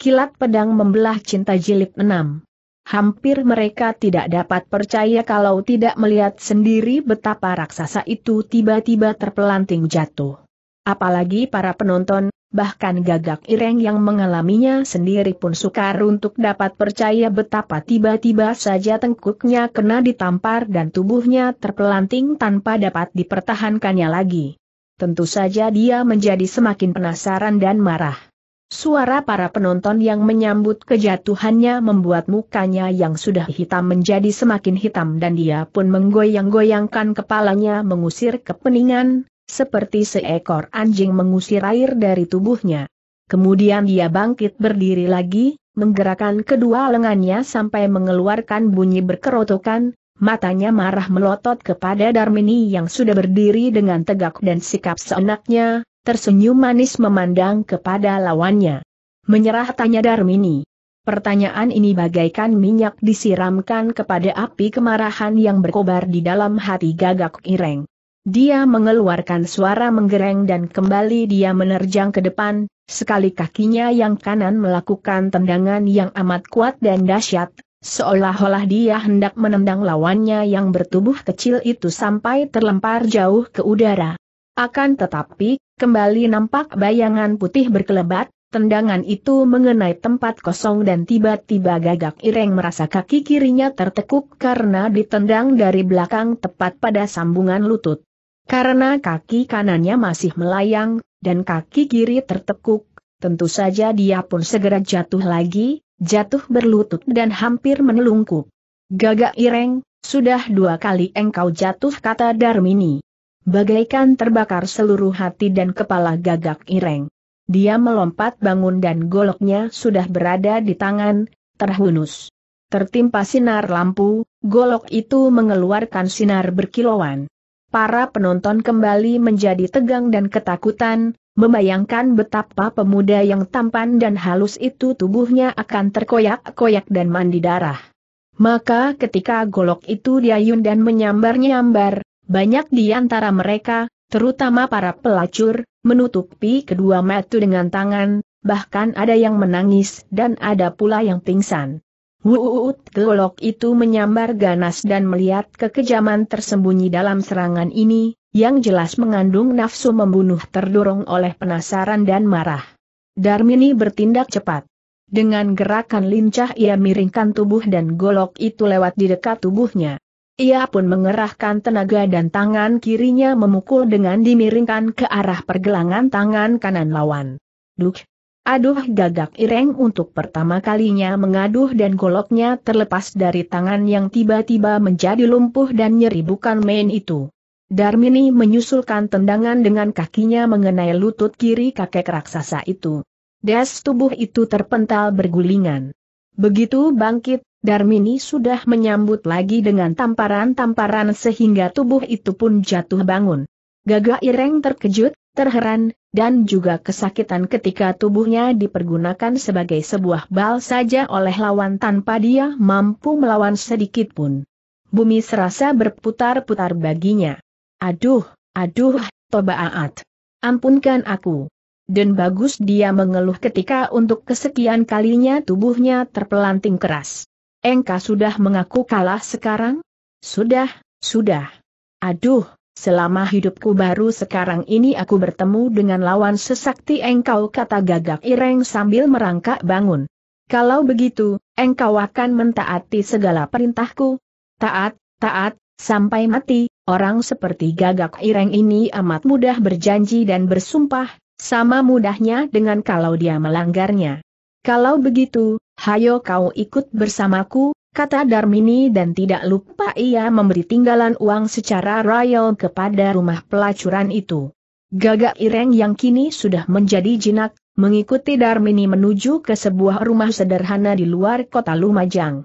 Kilat pedang membelah cinta jilid enam Hampir mereka tidak dapat percaya kalau tidak melihat sendiri betapa raksasa itu tiba-tiba terpelanting jatuh. Apalagi para penonton, bahkan gagak ireng yang mengalaminya sendiri pun sukar untuk dapat percaya betapa tiba-tiba saja tengkuknya kena ditampar dan tubuhnya terpelanting tanpa dapat dipertahankannya lagi. Tentu saja dia menjadi semakin penasaran dan marah. Suara para penonton yang menyambut kejatuhannya membuat mukanya yang sudah hitam menjadi semakin hitam dan dia pun menggoyang-goyangkan kepalanya mengusir kepeningan, seperti seekor anjing mengusir air dari tubuhnya. Kemudian dia bangkit berdiri lagi, menggerakkan kedua lengannya sampai mengeluarkan bunyi berkerotokan, matanya marah melotot kepada Darmini yang sudah berdiri dengan tegak dan sikap seenaknya, tersenyum manis memandang kepada lawannya. Menyerah tanya Darmini. Pertanyaan ini bagaikan minyak disiramkan kepada api kemarahan yang berkobar di dalam hati gagak ireng. Dia mengeluarkan suara menggereng dan kembali dia menerjang ke depan, sekali kakinya yang kanan melakukan tendangan yang amat kuat dan dahsyat, seolah-olah dia hendak menendang lawannya yang bertubuh kecil itu sampai terlempar jauh ke udara. Akan tetapi, kembali nampak bayangan putih berkelebat, tendangan itu mengenai tempat kosong dan tiba-tiba gagak ireng merasa kaki kirinya tertekuk karena ditendang dari belakang tepat pada sambungan lutut. Karena kaki kanannya masih melayang, dan kaki kiri tertekuk, tentu saja dia pun segera jatuh lagi, jatuh berlutut dan hampir menelungkup. Gagak Ireng, sudah dua kali engkau jatuh kata Darmini. Bagaikan terbakar seluruh hati dan kepala gagak ireng. Dia melompat bangun dan goloknya sudah berada di tangan, terhunus. Tertimpa sinar lampu, golok itu mengeluarkan sinar berkilauan. Para penonton kembali menjadi tegang dan ketakutan, membayangkan betapa pemuda yang tampan dan halus itu tubuhnya akan terkoyak-koyak dan mandi darah. Maka ketika golok itu diayun dan menyambar-nyambar, banyak di antara mereka, terutama para pelacur, menutupi kedua mata dengan tangan, bahkan ada yang menangis dan ada pula yang pingsan. Wuut golok itu menyambar ganas dan melihat kekejaman tersembunyi dalam serangan ini, yang jelas mengandung nafsu membunuh terdorong oleh penasaran dan marah. Darmini bertindak cepat. Dengan gerakan lincah ia miringkan tubuh dan golok itu lewat di dekat tubuhnya. Ia pun mengerahkan tenaga dan tangan kirinya memukul dengan dimiringkan ke arah pergelangan tangan kanan lawan. Duk! Aduh gagak Ireng untuk pertama kalinya mengaduh dan goloknya terlepas dari tangan yang tiba-tiba menjadi lumpuh dan nyeri bukan main itu. Darmini menyusulkan tendangan dengan kakinya mengenai lutut kiri kakek raksasa itu. Des tubuh itu terpental bergulingan. Begitu bangkit, Darmini sudah menyambut lagi dengan tamparan-tamparan sehingga tubuh itu pun jatuh bangun. Gagak Ireng terkejut, terheran, dan juga kesakitan ketika tubuhnya dipergunakan sebagai sebuah bal saja oleh lawan tanpa dia mampu melawan sedikit pun. Bumi serasa berputar-putar baginya. Aduh, aduh, toba aat. Ampunkan aku. Dan bagus dia mengeluh ketika untuk kesekian kalinya tubuhnya terpelanting keras engkau sudah mengaku kalah sekarang? Sudah, sudah. Aduh, selama hidupku baru sekarang ini aku bertemu dengan lawan sesakti engkau kata gagak ireng sambil merangkak bangun. Kalau begitu, engkau akan mentaati segala perintahku. Taat, taat, sampai mati, orang seperti gagak ireng ini amat mudah berjanji dan bersumpah, sama mudahnya dengan kalau dia melanggarnya. Kalau begitu, hayo kau ikut bersamaku, kata Darmini dan tidak lupa ia memberi tinggalan uang secara royal kepada rumah pelacuran itu. Gagak Ireng yang kini sudah menjadi jinak, mengikuti Darmini menuju ke sebuah rumah sederhana di luar kota Lumajang.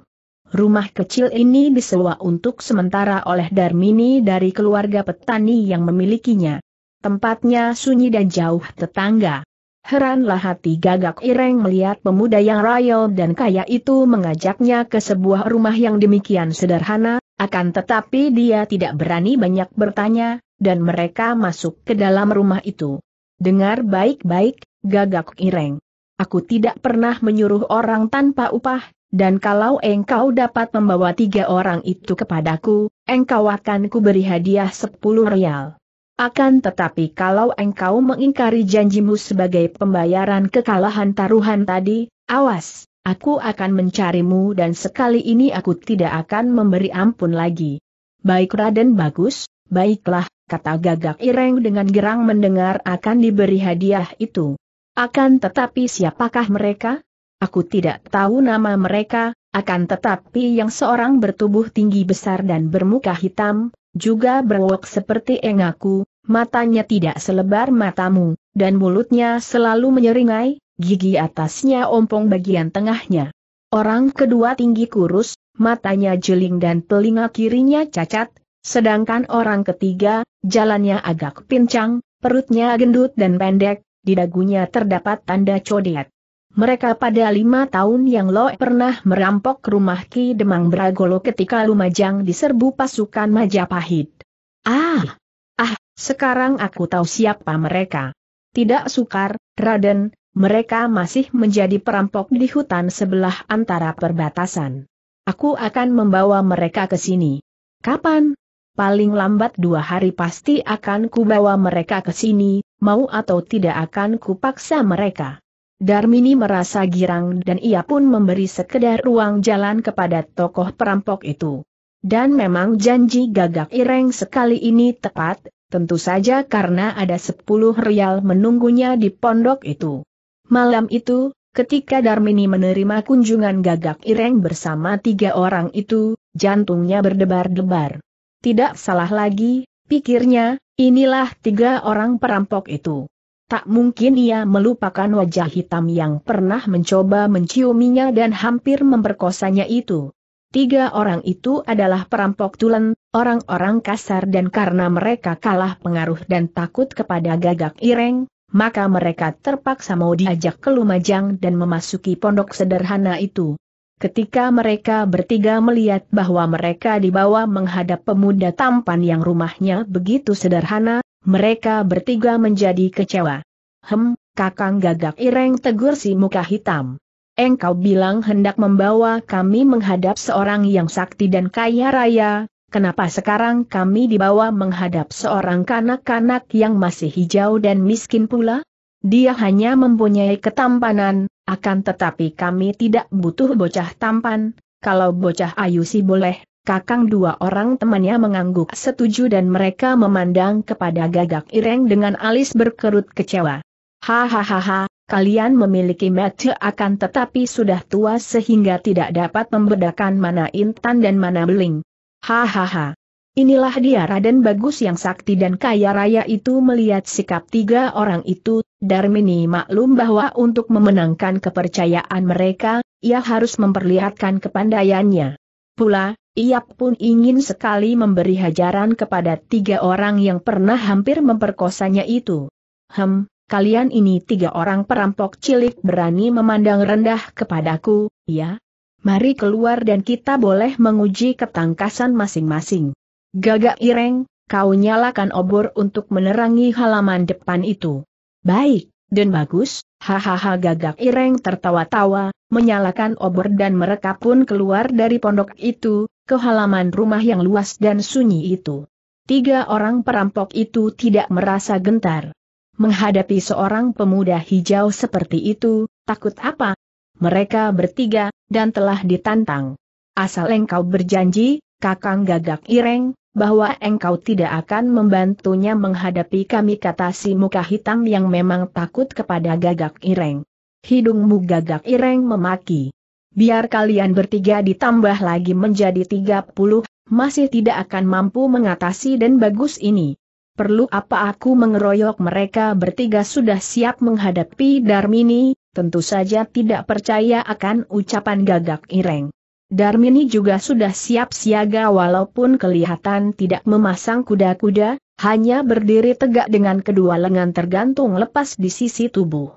Rumah kecil ini disewa untuk sementara oleh Darmini dari keluarga petani yang memilikinya. Tempatnya sunyi dan jauh tetangga. Heranlah hati gagak Ireng melihat pemuda yang royal dan kaya itu mengajaknya ke sebuah rumah yang demikian sederhana, akan tetapi dia tidak berani banyak bertanya, dan mereka masuk ke dalam rumah itu. Dengar baik-baik, gagak Ireng. Aku tidak pernah menyuruh orang tanpa upah, dan kalau engkau dapat membawa tiga orang itu kepadaku, engkau akan kuberi hadiah sepuluh rial. Akan tetapi kalau engkau mengingkari janjimu sebagai pembayaran kekalahan taruhan tadi, awas, aku akan mencarimu dan sekali ini aku tidak akan memberi ampun lagi. Baik Raden bagus, baiklah, kata gagak Ireng dengan gerang mendengar akan diberi hadiah itu. Akan tetapi siapakah mereka? Aku tidak tahu nama mereka, akan tetapi yang seorang bertubuh tinggi besar dan bermuka hitam, juga berwok seperti engaku, matanya tidak selebar matamu, dan mulutnya selalu menyeringai, gigi atasnya ompong bagian tengahnya. Orang kedua tinggi kurus, matanya jeling dan telinga kirinya cacat, sedangkan orang ketiga, jalannya agak pincang, perutnya gendut dan pendek, di dagunya terdapat tanda codet. Mereka pada lima tahun yang Lo pernah merampok rumah Ki Demang Bragolo ketika Lumajang diserbu pasukan Majapahit. Ah! Ah, sekarang aku tahu siapa mereka. Tidak sukar, Raden, mereka masih menjadi perampok di hutan sebelah antara perbatasan. Aku akan membawa mereka ke sini. Kapan? Paling lambat dua hari pasti akan kubawa mereka ke sini, mau atau tidak akan kupaksa mereka. Darmini merasa girang dan ia pun memberi sekedar ruang jalan kepada tokoh perampok itu. Dan memang janji gagak ireng sekali ini tepat, tentu saja karena ada sepuluh rial menunggunya di pondok itu. Malam itu, ketika Darmini menerima kunjungan gagak ireng bersama tiga orang itu, jantungnya berdebar-debar. Tidak salah lagi, pikirnya, inilah tiga orang perampok itu. Tak mungkin ia melupakan wajah hitam yang pernah mencoba menciuminya dan hampir memperkosanya itu. Tiga orang itu adalah perampok tulen, orang-orang kasar dan karena mereka kalah pengaruh dan takut kepada gagak ireng, maka mereka terpaksa mau diajak ke Lumajang dan memasuki pondok sederhana itu. Ketika mereka bertiga melihat bahwa mereka dibawa menghadap pemuda tampan yang rumahnya begitu sederhana, mereka bertiga menjadi kecewa. Hem, kakang gagak ireng tegur si muka hitam. Engkau bilang hendak membawa kami menghadap seorang yang sakti dan kaya raya, kenapa sekarang kami dibawa menghadap seorang kanak-kanak yang masih hijau dan miskin pula? Dia hanya mempunyai ketampanan, akan tetapi kami tidak butuh bocah tampan, kalau bocah ayu sih boleh, Kakang dua orang temannya mengangguk setuju dan mereka memandang kepada gagak ireng dengan alis berkerut kecewa. Hahaha, kalian memiliki mata akan tetapi sudah tua sehingga tidak dapat membedakan mana intan dan mana beling. Hahaha. Inilah dia Raden Bagus yang sakti dan kaya raya itu melihat sikap tiga orang itu, Darmini maklum bahwa untuk memenangkan kepercayaan mereka, ia harus memperlihatkan kepandaiannya. Pula, ia pun ingin sekali memberi hajaran kepada tiga orang yang pernah hampir memperkosanya itu. Hem, kalian ini tiga orang perampok cilik berani memandang rendah kepadaku, ya? Mari keluar dan kita boleh menguji ketangkasan masing-masing. Gagak Ireng, kau nyalakan obor untuk menerangi halaman depan itu. Baik, dan bagus, hahaha gagak Ireng tertawa-tawa, menyalakan obor dan mereka pun keluar dari pondok itu, ke halaman rumah yang luas dan sunyi itu. Tiga orang perampok itu tidak merasa gentar. Menghadapi seorang pemuda hijau seperti itu, takut apa? Mereka bertiga, dan telah ditantang. Asal engkau berjanji, kakang gagak ireng, bahwa engkau tidak akan membantunya menghadapi kami kata si muka hitam yang memang takut kepada gagak ireng hidungmu gagak ireng memaki. Biar kalian bertiga ditambah lagi menjadi tiga puluh, masih tidak akan mampu mengatasi dan bagus ini. Perlu apa aku mengeroyok mereka bertiga sudah siap menghadapi Darmini, tentu saja tidak percaya akan ucapan gagak ireng. Darmini juga sudah siap siaga walaupun kelihatan tidak memasang kuda-kuda, hanya berdiri tegak dengan kedua lengan tergantung lepas di sisi tubuh.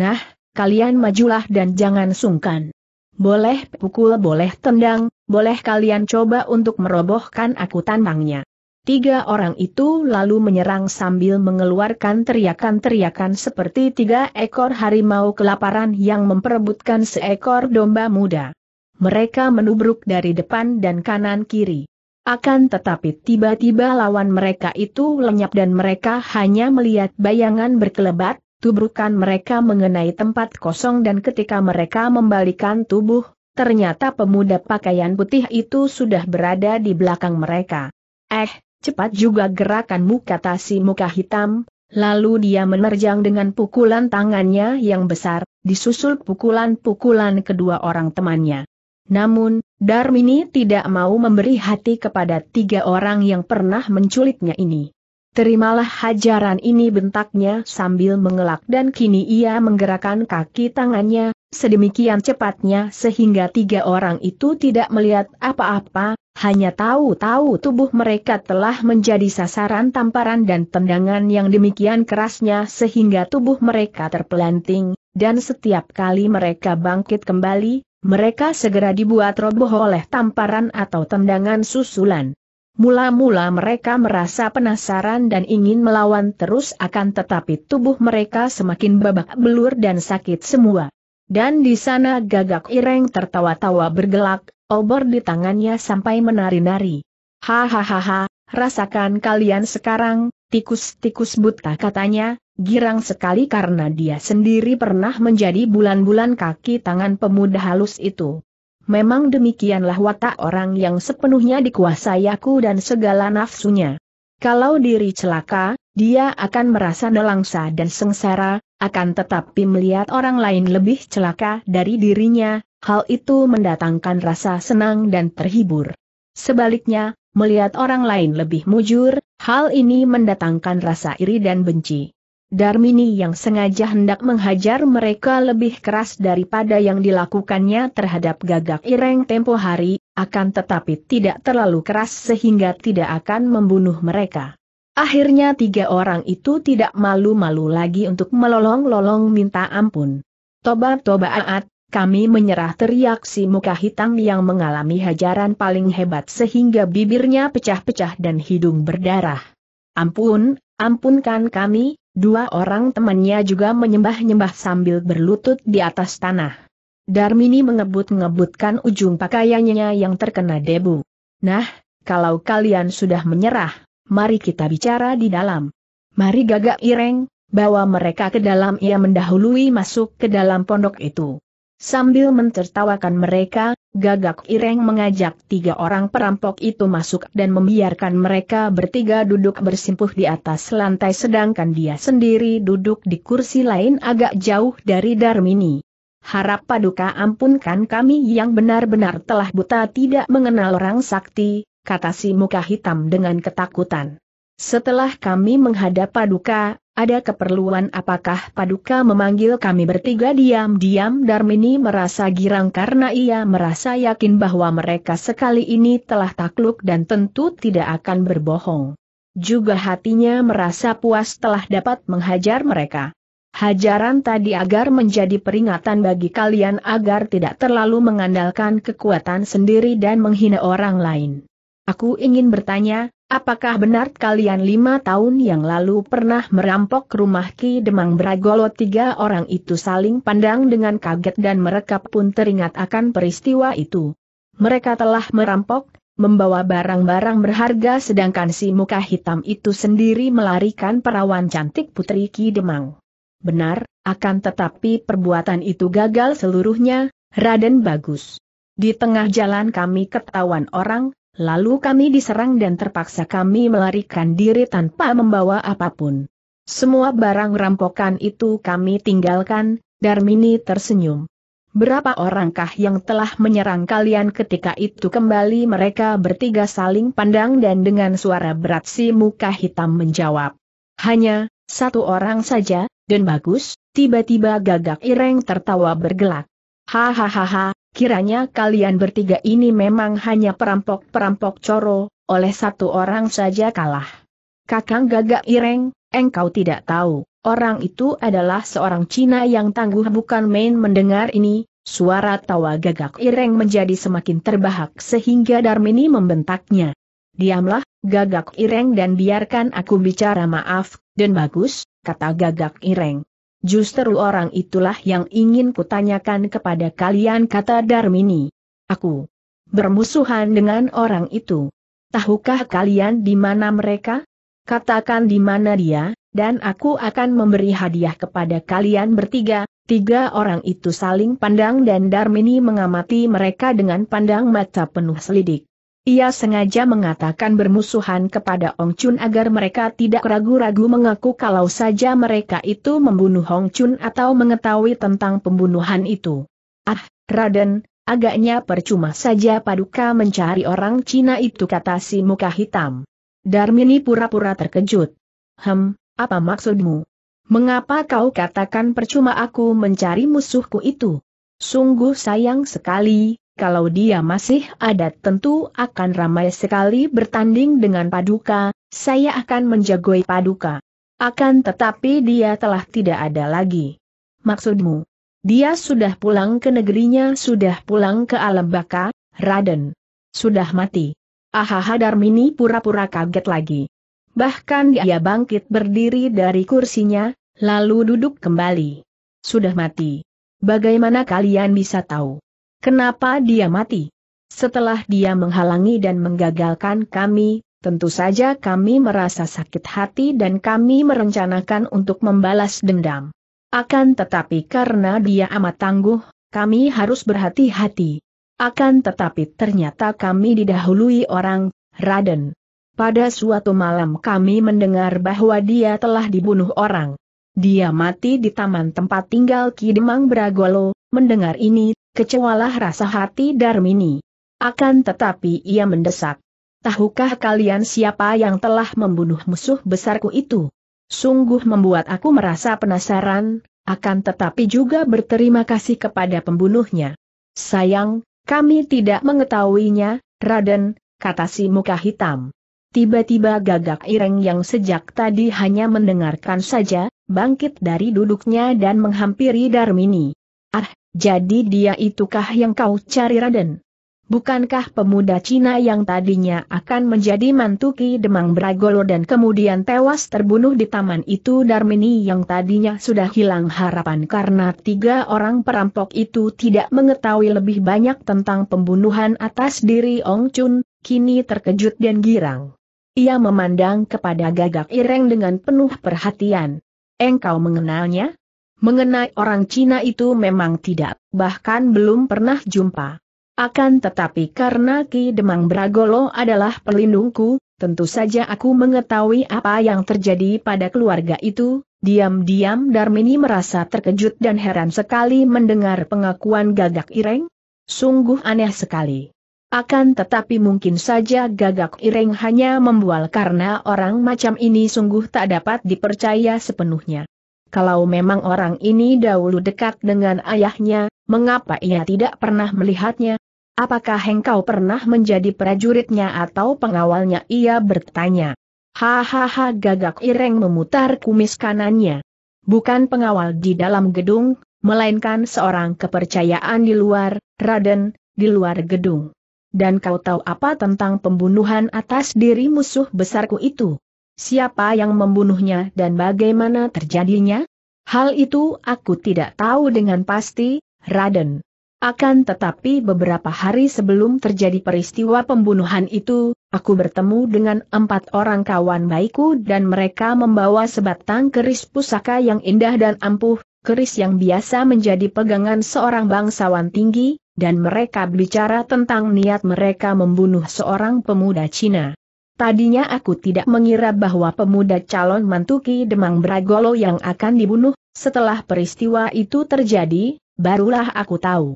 Nah, kalian majulah dan jangan sungkan. Boleh pukul boleh tendang, boleh kalian coba untuk merobohkan aku tantangnya. Tiga orang itu lalu menyerang sambil mengeluarkan teriakan-teriakan seperti tiga ekor harimau kelaparan yang memperebutkan seekor domba muda. Mereka menubruk dari depan dan kanan kiri. Akan tetapi tiba-tiba lawan mereka itu lenyap dan mereka hanya melihat bayangan berkelebat, tubrukan mereka mengenai tempat kosong dan ketika mereka membalikan tubuh, ternyata pemuda pakaian putih itu sudah berada di belakang mereka. Eh, cepat juga gerakanmu kata si muka hitam, lalu dia menerjang dengan pukulan tangannya yang besar, disusul pukulan-pukulan kedua orang temannya. Namun, Darmini tidak mau memberi hati kepada tiga orang yang pernah menculiknya ini. Terimalah hajaran ini bentaknya sambil mengelak dan kini ia menggerakkan kaki tangannya, sedemikian cepatnya sehingga tiga orang itu tidak melihat apa-apa, hanya tahu-tahu tubuh mereka telah menjadi sasaran tamparan dan tendangan yang demikian kerasnya sehingga tubuh mereka terpelanting, dan setiap kali mereka bangkit kembali, mereka segera dibuat roboh oleh tamparan atau tendangan susulan. Mula-mula mereka merasa penasaran dan ingin melawan terus akan tetapi tubuh mereka semakin babak belur dan sakit semua. Dan di sana gagak ireng tertawa-tawa bergelak, obor di tangannya sampai menari-nari. Hahaha, rasakan kalian sekarang, tikus-tikus buta katanya, girang sekali karena dia sendiri pernah menjadi bulan-bulan kaki tangan pemuda halus itu memang demikianlah watak orang yang sepenuhnya dikuasai aku dan segala nafsunya. Kalau diri celaka, dia akan merasa nelangsa dan sengsara, akan tetapi melihat orang lain lebih celaka dari dirinya, hal itu mendatangkan rasa senang dan terhibur. Sebaliknya, melihat orang lain lebih mujur, hal ini mendatangkan rasa iri dan benci. Darmini yang sengaja hendak menghajar mereka lebih keras daripada yang dilakukannya terhadap gagak ireng tempo hari, akan tetapi tidak terlalu keras sehingga tidak akan membunuh mereka. Akhirnya tiga orang itu tidak malu-malu lagi untuk melolong-lolong minta ampun. Toba-toba aat, kami menyerah teriak si muka hitam yang mengalami hajaran paling hebat sehingga bibirnya pecah-pecah dan hidung berdarah. Ampun, ampunkan kami, Dua orang temannya juga menyembah-nyembah sambil berlutut di atas tanah. Darmini mengebut-ngebutkan ujung pakaiannya yang terkena debu. Nah, kalau kalian sudah menyerah, mari kita bicara di dalam. Mari gagak ireng, bawa mereka ke dalam ia mendahului masuk ke dalam pondok itu. Sambil mentertawakan mereka, Gagak Ireng mengajak tiga orang perampok itu masuk dan membiarkan mereka bertiga duduk bersimpuh di atas lantai sedangkan dia sendiri duduk di kursi lain agak jauh dari Darmini. Harap paduka ampunkan kami yang benar-benar telah buta tidak mengenal orang sakti, kata si muka hitam dengan ketakutan. Setelah kami menghadap paduka, ada keperluan apakah Paduka memanggil kami bertiga diam-diam Darmini merasa girang karena ia merasa yakin bahwa mereka sekali ini telah takluk dan tentu tidak akan berbohong. Juga hatinya merasa puas telah dapat menghajar mereka. Hajaran tadi agar menjadi peringatan bagi kalian agar tidak terlalu mengandalkan kekuatan sendiri dan menghina orang lain. Aku ingin bertanya, Apakah benar kalian lima tahun yang lalu pernah merampok rumah Ki Demang Bragolo? Tiga orang itu saling pandang dengan kaget dan mereka pun teringat akan peristiwa itu. Mereka telah merampok, membawa barang-barang berharga sedangkan si muka hitam itu sendiri melarikan perawan cantik putri Ki Demang. Benar, akan tetapi perbuatan itu gagal seluruhnya, Raden Bagus. Di tengah jalan kami ketahuan orang, Lalu kami diserang dan terpaksa kami melarikan diri tanpa membawa apapun. Semua barang rampokan itu kami tinggalkan, Darmini tersenyum. Berapa orangkah yang telah menyerang kalian ketika itu kembali mereka bertiga saling pandang dan dengan suara berat si muka hitam menjawab. Hanya, satu orang saja, dan bagus, tiba-tiba gagak ireng tertawa bergelak. Hahaha, Kiranya kalian bertiga ini memang hanya perampok-perampok coro, oleh satu orang saja kalah. Kakang gagak ireng, engkau tidak tahu, orang itu adalah seorang Cina yang tangguh bukan main mendengar ini, suara tawa gagak ireng menjadi semakin terbahak sehingga Darmini membentaknya. Diamlah, gagak ireng dan biarkan aku bicara maaf, dan bagus, kata gagak ireng. Justru orang itulah yang ingin kutanyakan kepada kalian kata Darmini. Aku bermusuhan dengan orang itu. Tahukah kalian di mana mereka? Katakan di mana dia, dan aku akan memberi hadiah kepada kalian bertiga. Tiga orang itu saling pandang dan Darmini mengamati mereka dengan pandang mata penuh selidik. Ia sengaja mengatakan bermusuhan kepada Ong Chun agar mereka tidak ragu-ragu mengaku kalau saja mereka itu membunuh Ong Chun atau mengetahui tentang pembunuhan itu. Ah, Raden, agaknya percuma saja paduka mencari orang Cina itu kata si muka hitam. Darmini pura-pura terkejut. Hem, apa maksudmu? Mengapa kau katakan percuma aku mencari musuhku itu? Sungguh sayang sekali, kalau dia masih ada tentu akan ramai sekali bertanding dengan Paduka, saya akan menjagoi Paduka. Akan tetapi dia telah tidak ada lagi. Maksudmu? Dia sudah pulang ke negerinya, sudah pulang ke alam baka, Raden. Sudah mati. Ahaha Darmini pura-pura kaget lagi. Bahkan dia bangkit berdiri dari kursinya, lalu duduk kembali. Sudah mati. Bagaimana kalian bisa tahu? Kenapa dia mati? Setelah dia menghalangi dan menggagalkan kami, tentu saja kami merasa sakit hati dan kami merencanakan untuk membalas dendam. Akan tetapi karena dia amat tangguh, kami harus berhati-hati. Akan tetapi ternyata kami didahului orang, Raden. Pada suatu malam kami mendengar bahwa dia telah dibunuh orang. Dia mati di taman tempat tinggal Ki Demang Bragolo, mendengar ini, kecewalah rasa hati Darmini. Akan tetapi ia mendesak. Tahukah kalian siapa yang telah membunuh musuh besarku itu? Sungguh membuat aku merasa penasaran, akan tetapi juga berterima kasih kepada pembunuhnya. Sayang, kami tidak mengetahuinya, Raden, kata si muka hitam. Tiba-tiba gagak ireng yang sejak tadi hanya mendengarkan saja, bangkit dari duduknya dan menghampiri Darmini. Ah, jadi dia itukah yang kau cari Raden? Bukankah pemuda Cina yang tadinya akan menjadi mantuki Demang Bragolo dan kemudian tewas terbunuh di taman itu Darmini yang tadinya sudah hilang harapan karena tiga orang perampok itu tidak mengetahui lebih banyak tentang pembunuhan atas diri Ong Chun, kini terkejut dan girang. Ia memandang kepada gagak ireng dengan penuh perhatian. Engkau mengenalnya? Mengenai orang Cina itu memang tidak, bahkan belum pernah jumpa. Akan tetapi karena Ki Demang Bragolo adalah pelindungku, tentu saja aku mengetahui apa yang terjadi pada keluarga itu, diam-diam Darmini merasa terkejut dan heran sekali mendengar pengakuan gagak ireng. Sungguh aneh sekali. Akan tetapi mungkin saja gagak ireng hanya membual karena orang macam ini sungguh tak dapat dipercaya sepenuhnya. Kalau memang orang ini dahulu dekat dengan ayahnya, mengapa ia tidak pernah melihatnya? Apakah engkau pernah menjadi prajuritnya atau pengawalnya? Ia bertanya. Hahaha gagak ireng memutar kumis kanannya. Bukan pengawal di dalam gedung, melainkan seorang kepercayaan di luar, Raden, di luar gedung. Dan kau tahu apa tentang pembunuhan atas diri musuh besarku itu? Siapa yang membunuhnya dan bagaimana terjadinya? Hal itu aku tidak tahu dengan pasti, Raden. Akan tetapi beberapa hari sebelum terjadi peristiwa pembunuhan itu, aku bertemu dengan empat orang kawan baikku dan mereka membawa sebatang keris pusaka yang indah dan ampuh, keris yang biasa menjadi pegangan seorang bangsawan tinggi, dan mereka bicara tentang niat mereka membunuh seorang pemuda Cina. Tadinya aku tidak mengira bahwa pemuda calon mantuki Demang Bragolo yang akan dibunuh, setelah peristiwa itu terjadi, barulah aku tahu.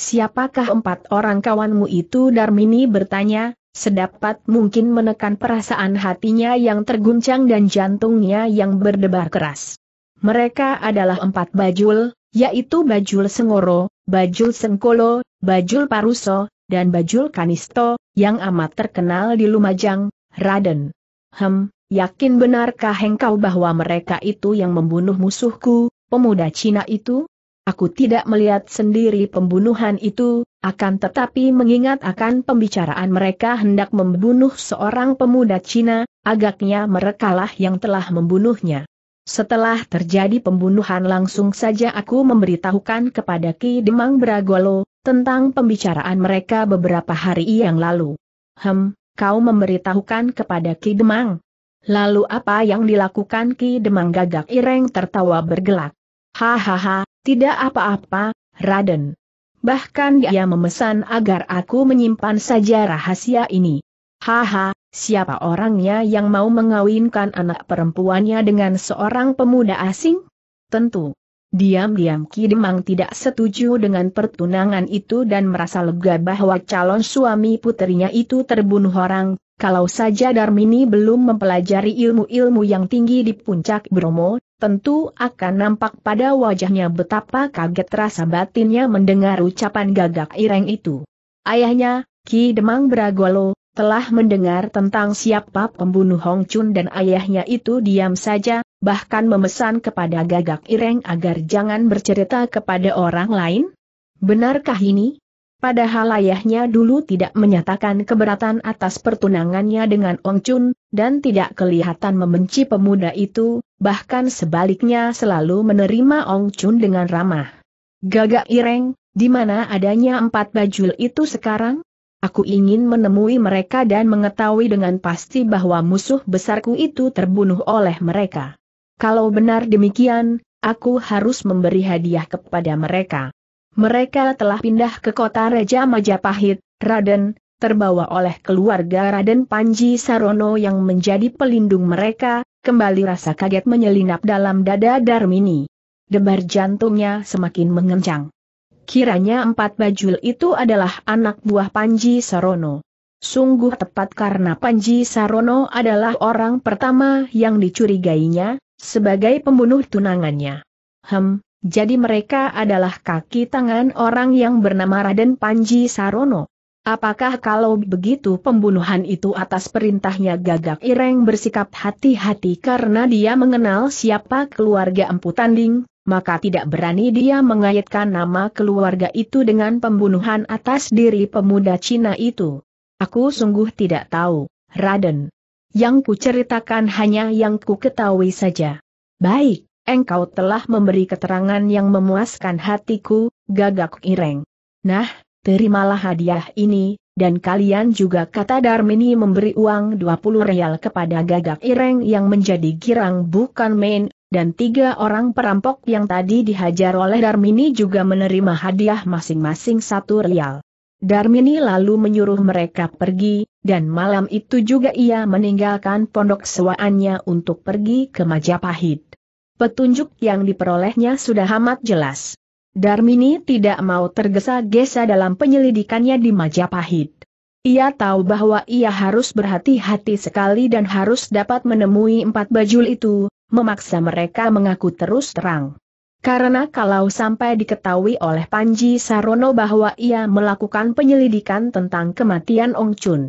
Siapakah empat orang kawanmu itu Darmini bertanya, sedapat mungkin menekan perasaan hatinya yang terguncang dan jantungnya yang berdebar keras. Mereka adalah empat bajul, yaitu bajul Sengoro, bajul Sengkolo, bajul Paruso, dan bajul Kanisto, yang amat terkenal di Lumajang, Raden. Hem, yakin benarkah engkau bahwa mereka itu yang membunuh musuhku, pemuda Cina itu? Aku tidak melihat sendiri pembunuhan itu, akan tetapi mengingat akan pembicaraan mereka hendak membunuh seorang pemuda Cina, agaknya merekalah yang telah membunuhnya. Setelah terjadi pembunuhan langsung saja aku memberitahukan kepada Ki Demang Bragolo, tentang pembicaraan mereka beberapa hari yang lalu. Hem, kau memberitahukan kepada Ki Demang. Lalu apa yang dilakukan Ki Demang gagak ireng tertawa bergelak. Hahaha, tidak apa-apa, Raden. Bahkan dia memesan agar aku menyimpan saja rahasia ini. Haha, siapa orangnya yang mau mengawinkan anak perempuannya dengan seorang pemuda asing? Tentu, Diam-diam Ki Demang tidak setuju dengan pertunangan itu dan merasa lega bahwa calon suami putrinya itu terbunuh orang, kalau saja Darmini belum mempelajari ilmu-ilmu yang tinggi di puncak Bromo, tentu akan nampak pada wajahnya betapa kaget rasa batinnya mendengar ucapan gagak ireng itu. Ayahnya, Ki Demang Bragolo, telah mendengar tentang siapa pembunuh Hong Chun dan ayahnya itu diam saja, bahkan memesan kepada gagak ireng agar jangan bercerita kepada orang lain? Benarkah ini? Padahal ayahnya dulu tidak menyatakan keberatan atas pertunangannya dengan Ong Chun, dan tidak kelihatan membenci pemuda itu, bahkan sebaliknya selalu menerima Ong Chun dengan ramah. Gagak ireng, di mana adanya empat bajul itu sekarang? Aku ingin menemui mereka dan mengetahui dengan pasti bahwa musuh besarku itu terbunuh oleh mereka. Kalau benar demikian, aku harus memberi hadiah kepada mereka. Mereka telah pindah ke kota Raja Majapahit, Raden, terbawa oleh keluarga Raden Panji Sarono yang menjadi pelindung mereka, kembali rasa kaget menyelinap dalam dada Darmini. Debar jantungnya semakin mengencang. Kiranya empat bajul itu adalah anak buah Panji Sarono. Sungguh tepat karena Panji Sarono adalah orang pertama yang dicurigainya, sebagai pembunuh tunangannya. Hem, jadi mereka adalah kaki tangan orang yang bernama Raden Panji Sarono. Apakah kalau begitu pembunuhan itu atas perintahnya Gagak Ireng bersikap hati-hati karena dia mengenal siapa keluarga Empu Tanding, maka tidak berani dia mengaitkan nama keluarga itu dengan pembunuhan atas diri pemuda Cina itu. Aku sungguh tidak tahu, Raden. Yang kuceritakan hanya yang ku ketahui saja. Baik, engkau telah memberi keterangan yang memuaskan hatiku, gagak ireng. Nah, terimalah hadiah ini, dan kalian juga kata Darmini memberi uang 20 real kepada gagak ireng yang menjadi girang bukan main, dan tiga orang perampok yang tadi dihajar oleh Darmini juga menerima hadiah masing-masing satu rial. Darmini lalu menyuruh mereka pergi, dan malam itu juga ia meninggalkan pondok sewaannya untuk pergi ke Majapahit. Petunjuk yang diperolehnya sudah amat jelas. Darmini tidak mau tergesa-gesa dalam penyelidikannya di Majapahit. Ia tahu bahwa ia harus berhati-hati sekali dan harus dapat menemui empat bajul itu, memaksa mereka mengaku terus terang. Karena kalau sampai diketahui oleh Panji Sarono bahwa ia melakukan penyelidikan tentang kematian Ong Chun,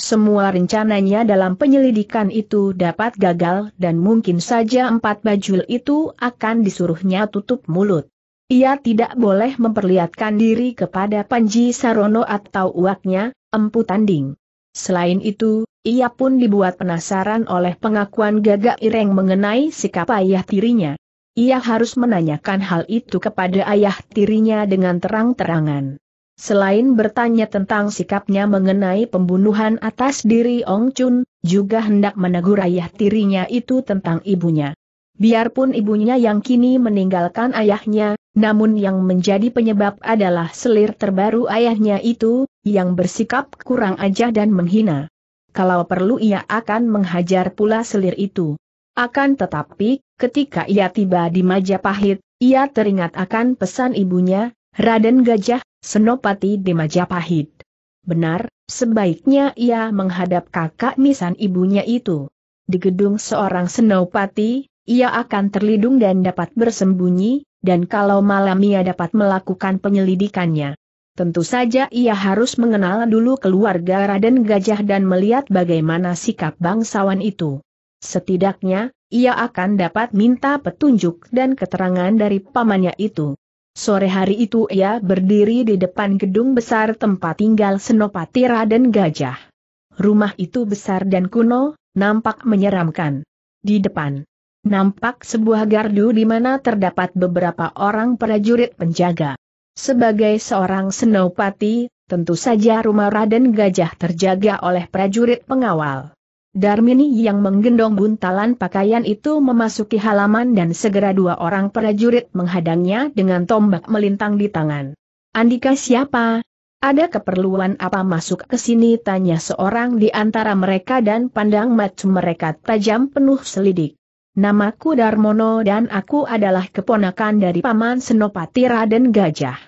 semua rencananya dalam penyelidikan itu dapat gagal dan mungkin saja empat bajul itu akan disuruhnya tutup mulut. Ia tidak boleh memperlihatkan diri kepada Panji Sarono atau uaknya, Empu Tanding. Selain itu, ia pun dibuat penasaran oleh pengakuan gagak Ireng mengenai sikap ayah tirinya. Ia harus menanyakan hal itu kepada ayah tirinya dengan terang-terangan. Selain bertanya tentang sikapnya mengenai pembunuhan atas diri Ong Chun, juga hendak menegur ayah tirinya itu tentang ibunya. Biarpun ibunya yang kini meninggalkan ayahnya, namun yang menjadi penyebab adalah selir terbaru ayahnya itu, yang bersikap kurang ajar dan menghina. Kalau perlu ia akan menghajar pula selir itu. Akan tetapi, ketika ia tiba di Majapahit, ia teringat akan pesan ibunya, Raden Gajah, Senopati di Majapahit. Benar, sebaiknya ia menghadap kakak misan ibunya itu. Di gedung seorang senopati, ia akan terlindung dan dapat bersembunyi, dan kalau malam ia dapat melakukan penyelidikannya. Tentu saja ia harus mengenal dulu keluarga Raden Gajah dan melihat bagaimana sikap bangsawan itu. Setidaknya, ia akan dapat minta petunjuk dan keterangan dari pamannya itu. Sore hari itu ia berdiri di depan gedung besar tempat tinggal Senopati Raden Gajah. Rumah itu besar dan kuno, nampak menyeramkan. Di depan nampak sebuah gardu di mana terdapat beberapa orang prajurit penjaga. Sebagai seorang senopati, tentu saja rumah Raden Gajah terjaga oleh prajurit pengawal. Darmini yang menggendong buntalan pakaian itu memasuki halaman dan segera dua orang prajurit menghadangnya dengan tombak melintang di tangan. Andika siapa? Ada keperluan apa masuk ke sini? Tanya seorang di antara mereka dan pandang mata mereka tajam penuh selidik. Namaku Darmono dan aku adalah keponakan dari Paman Senopati Raden Gajah.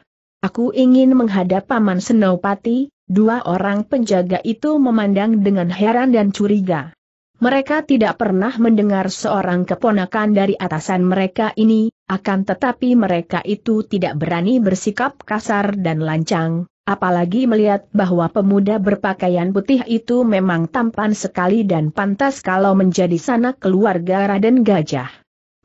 Aku ingin menghadap Paman Senopati, dua orang penjaga itu memandang dengan heran dan curiga. Mereka tidak pernah mendengar seorang keponakan dari atasan mereka ini, akan tetapi mereka itu tidak berani bersikap kasar dan lancang, apalagi melihat bahwa pemuda berpakaian putih itu memang tampan sekali dan pantas kalau menjadi sanak keluarga Raden Gajah.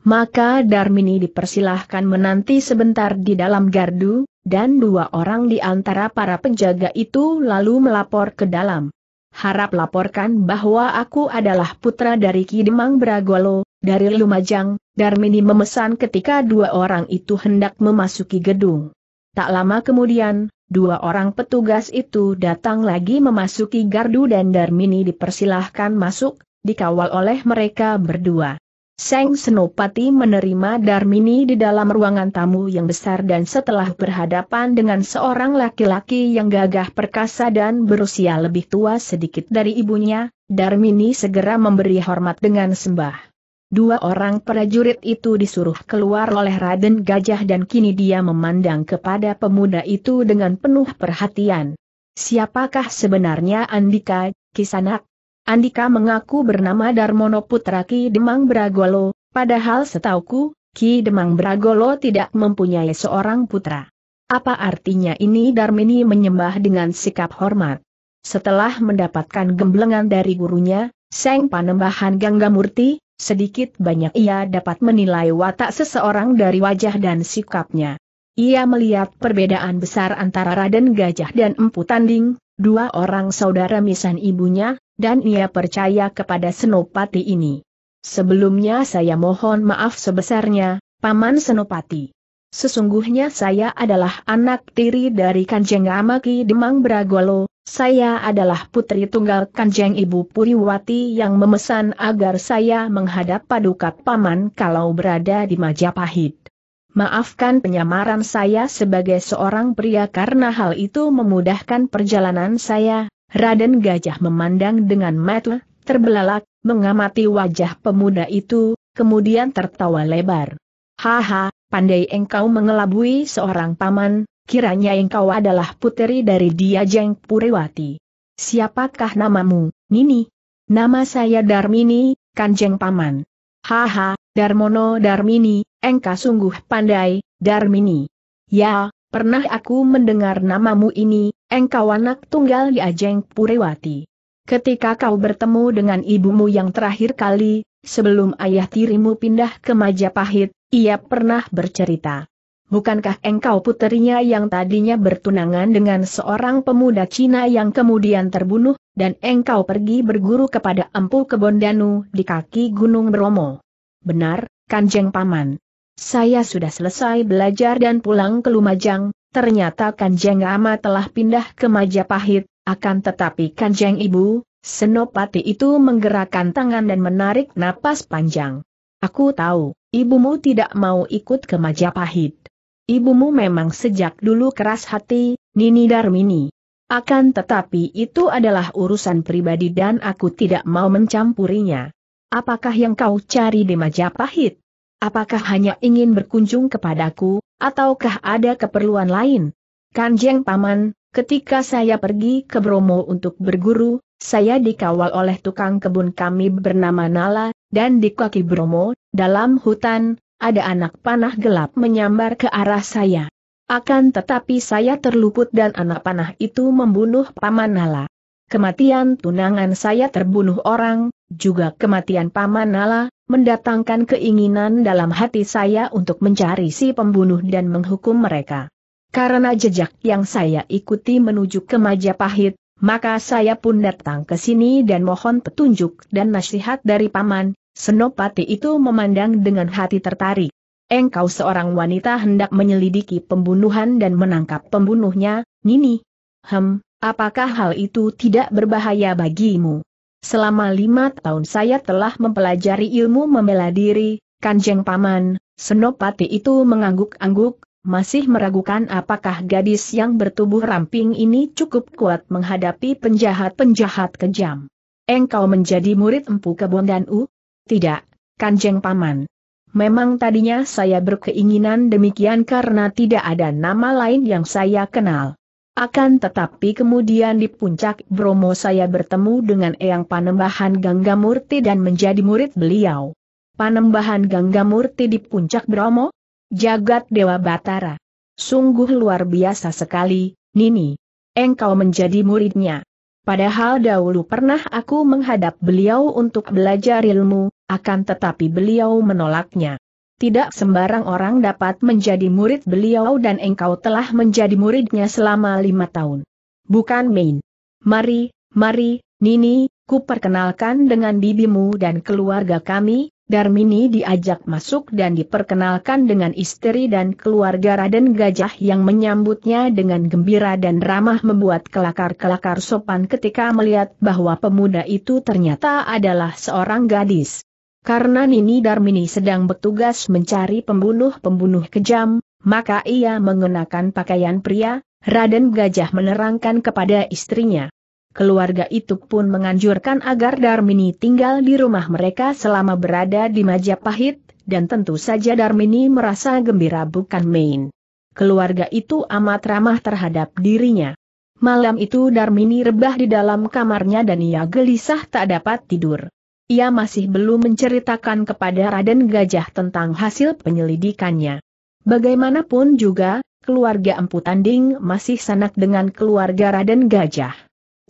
Maka Darmini dipersilahkan menanti sebentar di dalam gardu, dan dua orang di antara para penjaga itu lalu melapor ke dalam. Harap laporkan bahwa aku adalah putra dari Kidemang Bragolo, dari Lumajang, Darmini memesan ketika dua orang itu hendak memasuki gedung. Tak lama kemudian, Dua orang petugas itu datang lagi memasuki gardu dan Darmini dipersilahkan masuk, dikawal oleh mereka berdua. Seng Senopati menerima Darmini di dalam ruangan tamu yang besar dan setelah berhadapan dengan seorang laki-laki yang gagah perkasa dan berusia lebih tua sedikit dari ibunya, Darmini segera memberi hormat dengan sembah. Dua orang prajurit itu disuruh keluar oleh Raden Gajah dan kini dia memandang kepada pemuda itu dengan penuh perhatian. Siapakah sebenarnya Andika, Kisanak? Andika mengaku bernama Darmono Putra Ki Demang Bragolo, padahal setauku, Ki Demang Bragolo tidak mempunyai seorang putra. Apa artinya ini Darmini menyembah dengan sikap hormat. Setelah mendapatkan gemblengan dari gurunya, Seng Panembahan Gangga Murti, Sedikit banyak ia dapat menilai watak seseorang dari wajah dan sikapnya. Ia melihat perbedaan besar antara Raden Gajah dan Empu Tanding, dua orang saudara misan ibunya, dan ia percaya kepada Senopati ini. Sebelumnya saya mohon maaf sebesarnya, Paman Senopati. Sesungguhnya saya adalah anak tiri dari Kanjeng Amaki Demang Bragolo, saya adalah putri tunggal Kanjeng Ibu Puriwati yang memesan agar saya menghadap Paduka paman kalau berada di Majapahit. Maafkan penyamaran saya sebagai seorang pria karena hal itu memudahkan perjalanan saya, Raden Gajah memandang dengan mata terbelalak, mengamati wajah pemuda itu, kemudian tertawa lebar. Haha, pandai engkau mengelabui seorang paman, kiranya engkau adalah puteri dari Diajeng Purewati. Siapakah namamu, Nini? Nama saya Darmini, Kanjeng Paman. Haha, Darmono Darmini, engkau sungguh pandai, Darmini. Ya, pernah aku mendengar namamu ini, engkau anak tunggal Diajeng ya Purewati. Ketika kau bertemu dengan ibumu yang terakhir kali, sebelum ayah tirimu pindah ke Majapahit, ia pernah bercerita. Bukankah engkau puterinya yang tadinya bertunangan dengan seorang pemuda Cina yang kemudian terbunuh, dan engkau pergi berguru kepada Empu Kebondanu di kaki Gunung Bromo? Benar, Kanjeng Paman. Saya sudah selesai belajar dan pulang ke Lumajang, ternyata Kanjeng Ama telah pindah ke Majapahit, akan tetapi Kanjeng Ibu, Senopati itu menggerakkan tangan dan menarik napas panjang. Aku tahu ibumu tidak mau ikut ke Majapahit. Ibumu memang sejak dulu keras hati, Nini Darmini. Akan tetapi itu adalah urusan pribadi dan aku tidak mau mencampurinya. Apakah yang kau cari di Majapahit? Apakah hanya ingin berkunjung kepadaku, ataukah ada keperluan lain? Kanjeng Paman, ketika saya pergi ke Bromo untuk berguru, saya dikawal oleh tukang kebun kami bernama Nala, dan di kaki Bromo, dalam hutan, ada anak panah gelap menyambar ke arah saya. Akan tetapi saya terluput dan anak panah itu membunuh Paman Nala. Kematian tunangan saya terbunuh orang, juga kematian Paman Nala, mendatangkan keinginan dalam hati saya untuk mencari si pembunuh dan menghukum mereka. Karena jejak yang saya ikuti menuju ke Majapahit, maka saya pun datang ke sini dan mohon petunjuk dan nasihat dari Paman, Senopati itu memandang dengan hati tertarik. Engkau seorang wanita hendak menyelidiki pembunuhan dan menangkap pembunuhnya, Nini. Hem, apakah hal itu tidak berbahaya bagimu? Selama lima tahun saya telah mempelajari ilmu membela diri, Kanjeng Paman, Senopati itu mengangguk-angguk, masih meragukan apakah gadis yang bertubuh ramping ini cukup kuat menghadapi penjahat-penjahat kejam. Engkau menjadi murid Empu Kebon U, tidak, Kanjeng Paman. Memang tadinya saya berkeinginan demikian karena tidak ada nama lain yang saya kenal. Akan tetapi kemudian di puncak Bromo saya bertemu dengan Eyang Panembahan Gangga Murti dan menjadi murid beliau. Panembahan Gangga Murti di puncak Bromo? Jagat Dewa Batara. Sungguh luar biasa sekali, Nini. Engkau menjadi muridnya. Padahal dahulu pernah aku menghadap beliau untuk belajar ilmu, akan tetapi beliau menolaknya. Tidak sembarang orang dapat menjadi murid beliau dan engkau telah menjadi muridnya selama lima tahun. Bukan main. Mari, mari, Nini, ku perkenalkan dengan bibimu dan keluarga kami, Darmini diajak masuk dan diperkenalkan dengan istri dan keluarga Raden Gajah yang menyambutnya dengan gembira dan ramah membuat kelakar-kelakar sopan ketika melihat bahwa pemuda itu ternyata adalah seorang gadis. Karena Nini Darmini sedang bertugas mencari pembunuh-pembunuh kejam, maka ia mengenakan pakaian pria, Raden Gajah menerangkan kepada istrinya. Keluarga itu pun menganjurkan agar Darmini tinggal di rumah mereka selama berada di Majapahit, dan tentu saja Darmini merasa gembira bukan main. Keluarga itu amat ramah terhadap dirinya. Malam itu Darmini rebah di dalam kamarnya dan ia gelisah tak dapat tidur. Ia masih belum menceritakan kepada Raden Gajah tentang hasil penyelidikannya. Bagaimanapun juga, keluarga Empu Tanding masih sanak dengan keluarga Raden Gajah.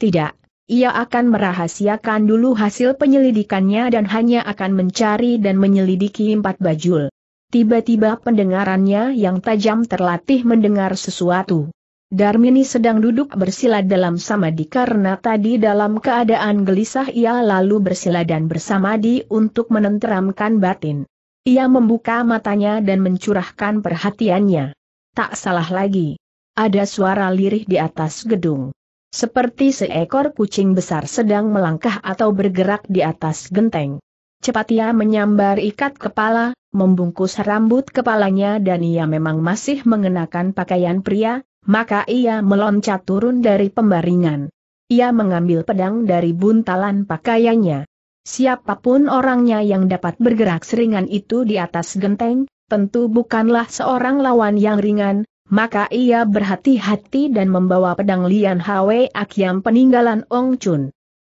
Tidak, ia akan merahasiakan dulu hasil penyelidikannya dan hanya akan mencari dan menyelidiki empat bajul. Tiba-tiba pendengarannya yang tajam terlatih mendengar sesuatu. Darmini sedang duduk bersila dalam samadi karena tadi dalam keadaan gelisah ia lalu bersila dan bersamadi untuk menenteramkan batin. Ia membuka matanya dan mencurahkan perhatiannya. Tak salah lagi. Ada suara lirih di atas gedung. Seperti seekor kucing besar sedang melangkah atau bergerak di atas genteng. Cepat ia menyambar ikat kepala, membungkus rambut kepalanya dan ia memang masih mengenakan pakaian pria, maka ia meloncat turun dari pembaringan. Ia mengambil pedang dari buntalan pakaiannya. Siapapun orangnya yang dapat bergerak seringan itu di atas genteng, tentu bukanlah seorang lawan yang ringan, maka ia berhati-hati dan membawa pedang Lian Hwe Akyam peninggalan Ong Chun.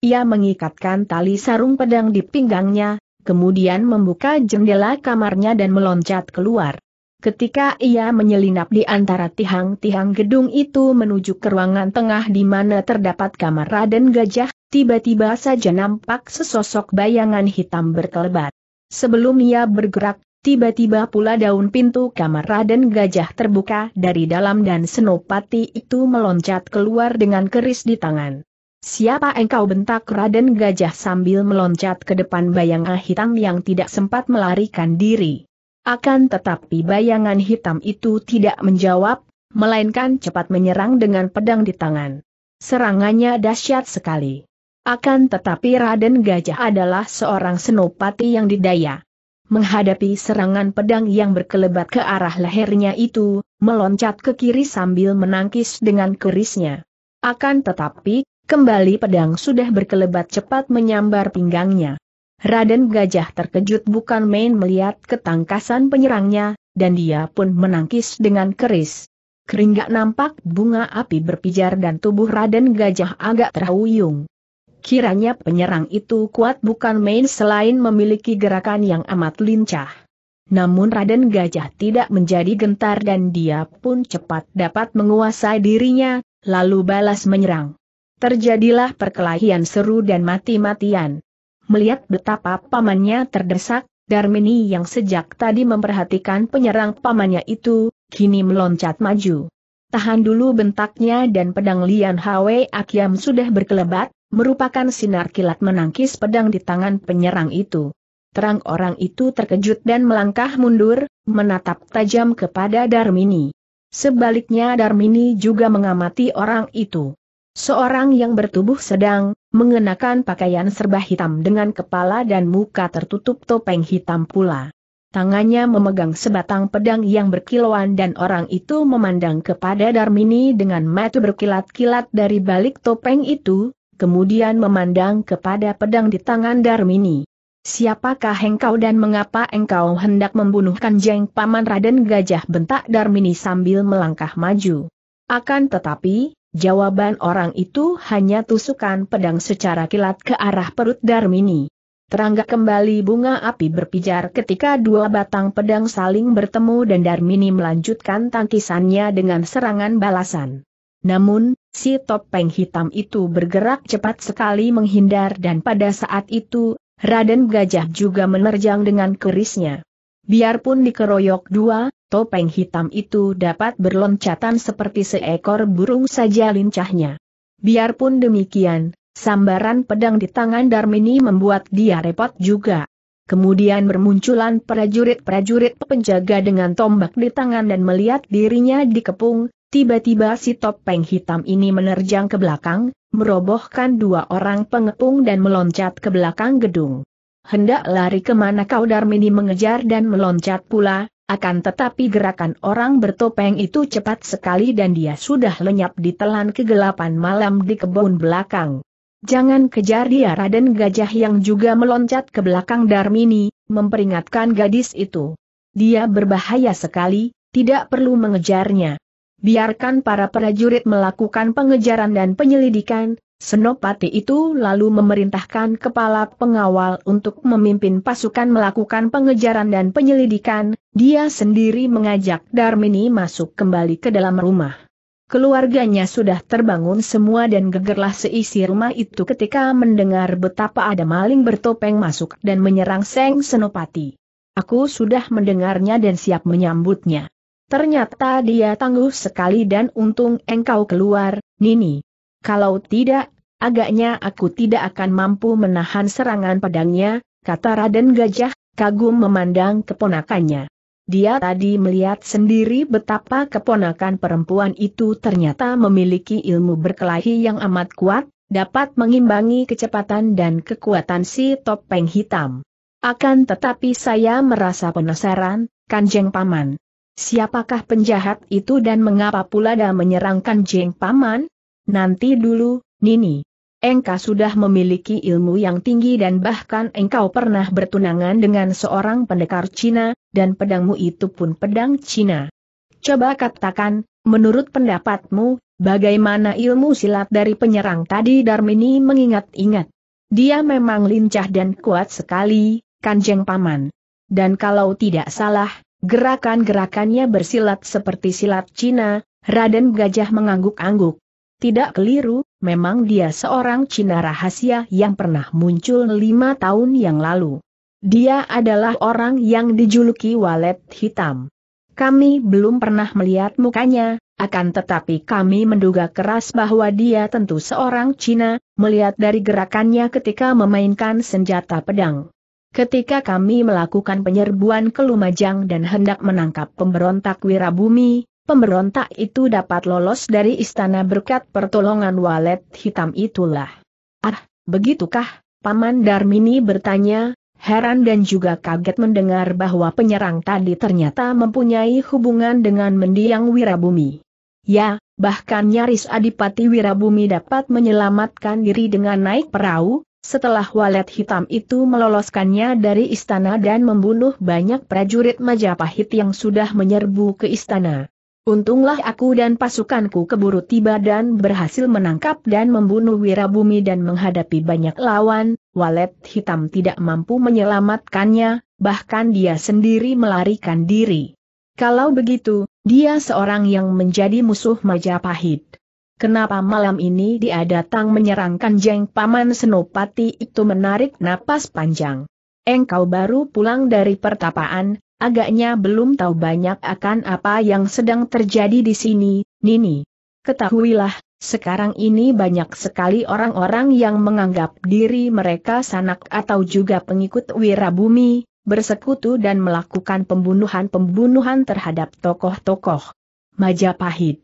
Ia mengikatkan tali sarung pedang di pinggangnya, kemudian membuka jendela kamarnya dan meloncat keluar. Ketika ia menyelinap di antara tihang-tihang gedung itu menuju ke ruangan tengah di mana terdapat kamar Raden Gajah, tiba-tiba saja nampak sesosok bayangan hitam berkelebat. Sebelum ia bergerak, tiba-tiba pula daun pintu kamar Raden Gajah terbuka dari dalam dan Senopati itu meloncat keluar dengan keris di tangan. Siapa engkau bentak Raden Gajah sambil meloncat ke depan bayangan hitam yang tidak sempat melarikan diri. Akan tetapi bayangan hitam itu tidak menjawab, melainkan cepat menyerang dengan pedang di tangan. Serangannya dahsyat sekali. Akan tetapi Raden Gajah adalah seorang senopati yang didaya. Menghadapi serangan pedang yang berkelebat ke arah lehernya itu, meloncat ke kiri sambil menangkis dengan kerisnya. Akan tetapi, kembali pedang sudah berkelebat cepat menyambar pinggangnya. Raden Gajah terkejut bukan main melihat ketangkasan penyerangnya, dan dia pun menangkis dengan keris. Keringga nampak bunga api berpijar dan tubuh Raden Gajah agak terhuyung. Kiranya penyerang itu kuat bukan main selain memiliki gerakan yang amat lincah. Namun Raden Gajah tidak menjadi gentar dan dia pun cepat dapat menguasai dirinya, lalu balas menyerang. Terjadilah perkelahian seru dan mati-matian. Melihat betapa pamannya terdesak, Darmini yang sejak tadi memperhatikan penyerang pamannya itu, kini meloncat maju. Tahan dulu bentaknya dan pedang Lian Hwe Akiam sudah berkelebat, merupakan sinar kilat menangkis pedang di tangan penyerang itu. Terang orang itu terkejut dan melangkah mundur, menatap tajam kepada Darmini. Sebaliknya Darmini juga mengamati orang itu. Seorang yang bertubuh sedang, mengenakan pakaian serba hitam dengan kepala dan muka tertutup topeng hitam pula. Tangannya memegang sebatang pedang yang berkilauan dan orang itu memandang kepada Darmini dengan mata berkilat-kilat dari balik topeng itu, kemudian memandang kepada pedang di tangan Darmini. Siapakah engkau dan mengapa engkau hendak membunuhkan jeng Paman Raden Gajah bentak Darmini sambil melangkah maju. Akan tetapi, Jawaban orang itu hanya tusukan pedang secara kilat ke arah perut Darmini. Terangga kembali bunga api berpijar ketika dua batang pedang saling bertemu dan Darmini melanjutkan tangkisannya dengan serangan balasan. Namun, si topeng hitam itu bergerak cepat sekali menghindar dan pada saat itu, Raden Gajah juga menerjang dengan kerisnya. Biarpun dikeroyok dua, topeng hitam itu dapat berloncatan seperti seekor burung saja lincahnya. Biarpun demikian, sambaran pedang di tangan Darmini membuat dia repot juga. Kemudian bermunculan prajurit-prajurit penjaga dengan tombak di tangan dan melihat dirinya dikepung, tiba-tiba si topeng hitam ini menerjang ke belakang, merobohkan dua orang pengepung dan meloncat ke belakang gedung hendak lari kemana kau Darmini mengejar dan meloncat pula, akan tetapi gerakan orang bertopeng itu cepat sekali dan dia sudah lenyap di telan kegelapan malam di kebun belakang. Jangan kejar dia Raden Gajah yang juga meloncat ke belakang Darmini, memperingatkan gadis itu. Dia berbahaya sekali, tidak perlu mengejarnya. Biarkan para prajurit melakukan pengejaran dan penyelidikan, Senopati itu lalu memerintahkan kepala pengawal untuk memimpin pasukan melakukan pengejaran dan penyelidikan, dia sendiri mengajak Darmini masuk kembali ke dalam rumah. Keluarganya sudah terbangun semua dan gegerlah seisi rumah itu ketika mendengar betapa ada maling bertopeng masuk dan menyerang Seng Senopati. Aku sudah mendengarnya dan siap menyambutnya. Ternyata dia tangguh sekali dan untung engkau keluar, Nini. Kalau tidak, agaknya aku tidak akan mampu menahan serangan pedangnya, kata Raden Gajah, kagum memandang keponakannya. Dia tadi melihat sendiri betapa keponakan perempuan itu ternyata memiliki ilmu berkelahi yang amat kuat, dapat mengimbangi kecepatan dan kekuatan si topeng hitam. Akan tetapi saya merasa penasaran, Kanjeng Paman. Siapakah penjahat itu dan mengapa pula dia menyerang Kanjeng Paman? Nanti dulu, Nini. Engkau sudah memiliki ilmu yang tinggi dan bahkan engkau pernah bertunangan dengan seorang pendekar Cina, dan pedangmu itu pun pedang Cina. Coba katakan, menurut pendapatmu, bagaimana ilmu silat dari penyerang tadi Darmini mengingat-ingat. Dia memang lincah dan kuat sekali, Kanjeng Paman. Dan kalau tidak salah, gerakan-gerakannya bersilat seperti silat Cina, Raden Gajah mengangguk-angguk. Tidak keliru, memang dia seorang Cina rahasia yang pernah muncul lima tahun yang lalu. Dia adalah orang yang dijuluki walet hitam. Kami belum pernah melihat mukanya, akan tetapi kami menduga keras bahwa dia tentu seorang Cina, melihat dari gerakannya ketika memainkan senjata pedang. Ketika kami melakukan penyerbuan ke Lumajang dan hendak menangkap pemberontak Wirabumi, pemberontak itu dapat lolos dari istana berkat pertolongan walet hitam itulah. Ah, begitukah? Paman Darmini bertanya, heran dan juga kaget mendengar bahwa penyerang tadi ternyata mempunyai hubungan dengan mendiang Wirabumi. Ya, bahkan nyaris Adipati Wirabumi dapat menyelamatkan diri dengan naik perahu, setelah walet hitam itu meloloskannya dari istana dan membunuh banyak prajurit Majapahit yang sudah menyerbu ke istana. Untunglah aku dan pasukanku keburu tiba dan berhasil menangkap dan membunuh Wirabumi dan menghadapi banyak lawan, walet hitam tidak mampu menyelamatkannya, bahkan dia sendiri melarikan diri. Kalau begitu, dia seorang yang menjadi musuh Majapahit. Kenapa malam ini dia datang menyerangkan Jeng Paman Senopati itu menarik napas panjang. Engkau baru pulang dari pertapaan, Agaknya belum tahu banyak akan apa yang sedang terjadi di sini, Nini. Ketahuilah, sekarang ini banyak sekali orang-orang yang menganggap diri mereka sanak atau juga pengikut wirabumi, bersekutu dan melakukan pembunuhan-pembunuhan terhadap tokoh-tokoh Majapahit.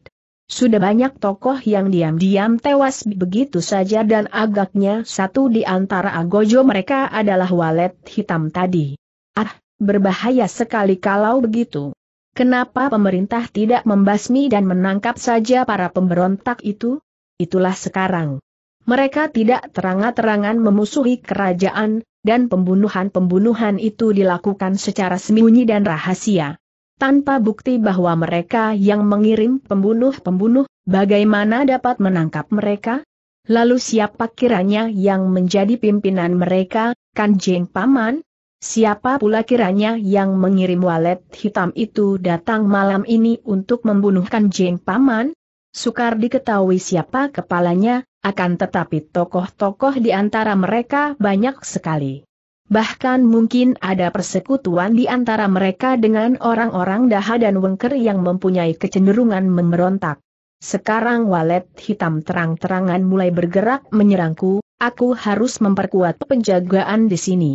Sudah banyak tokoh yang diam-diam tewas begitu saja dan agaknya satu di antara agojo mereka adalah walet hitam tadi. Ah, berbahaya sekali kalau begitu. Kenapa pemerintah tidak membasmi dan menangkap saja para pemberontak itu? Itulah sekarang. Mereka tidak terang-terangan memusuhi kerajaan, dan pembunuhan-pembunuhan itu dilakukan secara sembunyi dan rahasia. Tanpa bukti bahwa mereka yang mengirim pembunuh-pembunuh, bagaimana dapat menangkap mereka? Lalu siapa kiranya yang menjadi pimpinan mereka, Kanjeng Paman? Siapa pula kiranya yang mengirim walet hitam itu datang malam ini untuk membunuhkan Jeng Paman? Sukar diketahui siapa kepalanya, akan tetapi tokoh-tokoh di antara mereka banyak sekali. Bahkan mungkin ada persekutuan di antara mereka dengan orang-orang daha dan wengker yang mempunyai kecenderungan memberontak. Sekarang walet hitam terang-terangan mulai bergerak menyerangku, aku harus memperkuat penjagaan di sini.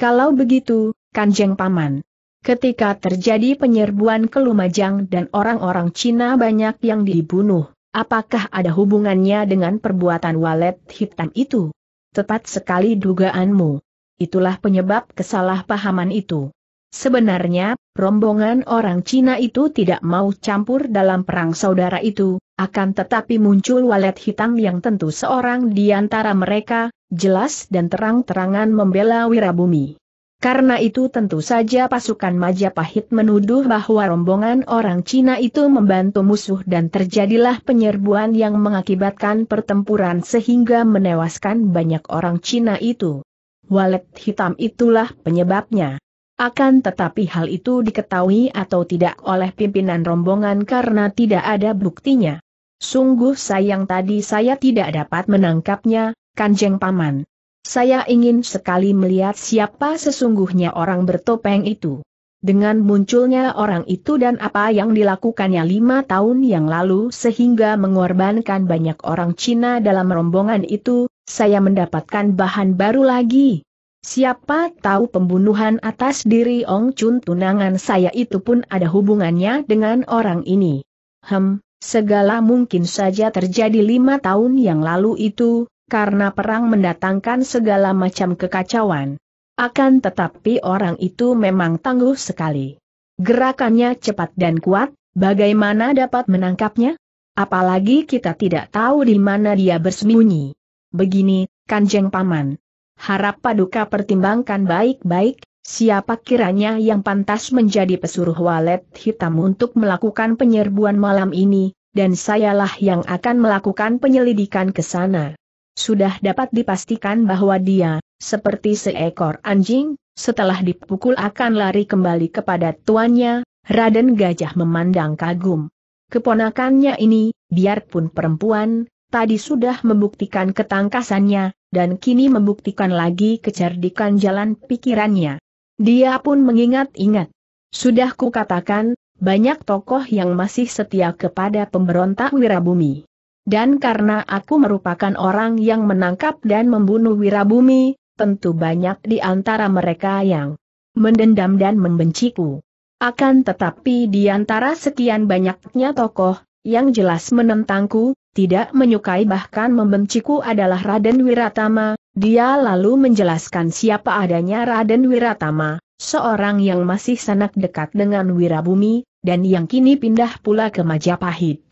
Kalau begitu, Kanjeng Paman. Ketika terjadi penyerbuan ke Lumajang dan orang-orang Cina banyak yang dibunuh, apakah ada hubungannya dengan perbuatan walet hitam itu? Tepat sekali dugaanmu. Itulah penyebab kesalahpahaman itu. Sebenarnya, rombongan orang Cina itu tidak mau campur dalam perang saudara itu, akan tetapi muncul walet hitam yang tentu seorang di antara mereka, jelas dan terang-terangan membela Wirabumi. Karena itu tentu saja pasukan Majapahit menuduh bahwa rombongan orang Cina itu membantu musuh dan terjadilah penyerbuan yang mengakibatkan pertempuran sehingga menewaskan banyak orang Cina itu. Walet hitam itulah penyebabnya. Akan tetapi hal itu diketahui atau tidak oleh pimpinan rombongan karena tidak ada buktinya. Sungguh sayang tadi saya tidak dapat menangkapnya, Kanjeng Paman. Saya ingin sekali melihat siapa sesungguhnya orang bertopeng itu. Dengan munculnya orang itu dan apa yang dilakukannya lima tahun yang lalu sehingga mengorbankan banyak orang Cina dalam rombongan itu, saya mendapatkan bahan baru lagi. Siapa tahu pembunuhan atas diri Ong Chun tunangan saya itu pun ada hubungannya dengan orang ini. Hem, segala mungkin saja terjadi lima tahun yang lalu itu, karena perang mendatangkan segala macam kekacauan. Akan tetapi orang itu memang tangguh sekali. Gerakannya cepat dan kuat, bagaimana dapat menangkapnya? Apalagi kita tidak tahu di mana dia bersembunyi. Begini, Kanjeng Paman, harap Paduka pertimbangkan baik-baik, siapa kiranya yang pantas menjadi pesuruh walet hitam untuk melakukan penyerbuan malam ini, dan sayalah yang akan melakukan penyelidikan ke sana. Sudah dapat dipastikan bahwa dia, seperti seekor anjing, setelah dipukul akan lari kembali kepada tuannya, Raden Gajah memandang kagum. Keponakannya ini, biarpun perempuan, tadi sudah membuktikan ketangkasannya, dan kini membuktikan lagi kecerdikan jalan pikirannya. Dia pun mengingat-ingat. Sudah kukatakan, banyak tokoh yang masih setia kepada pemberontak Wirabumi. Dan karena aku merupakan orang yang menangkap dan membunuh Wirabumi, tentu banyak di antara mereka yang mendendam dan membenciku. Akan tetapi di antara sekian banyaknya tokoh, yang jelas menentangku, tidak menyukai bahkan membenciku adalah Raden Wiratama, dia lalu menjelaskan siapa adanya Raden Wiratama, seorang yang masih sanak dekat dengan Wirabumi, dan yang kini pindah pula ke Majapahit.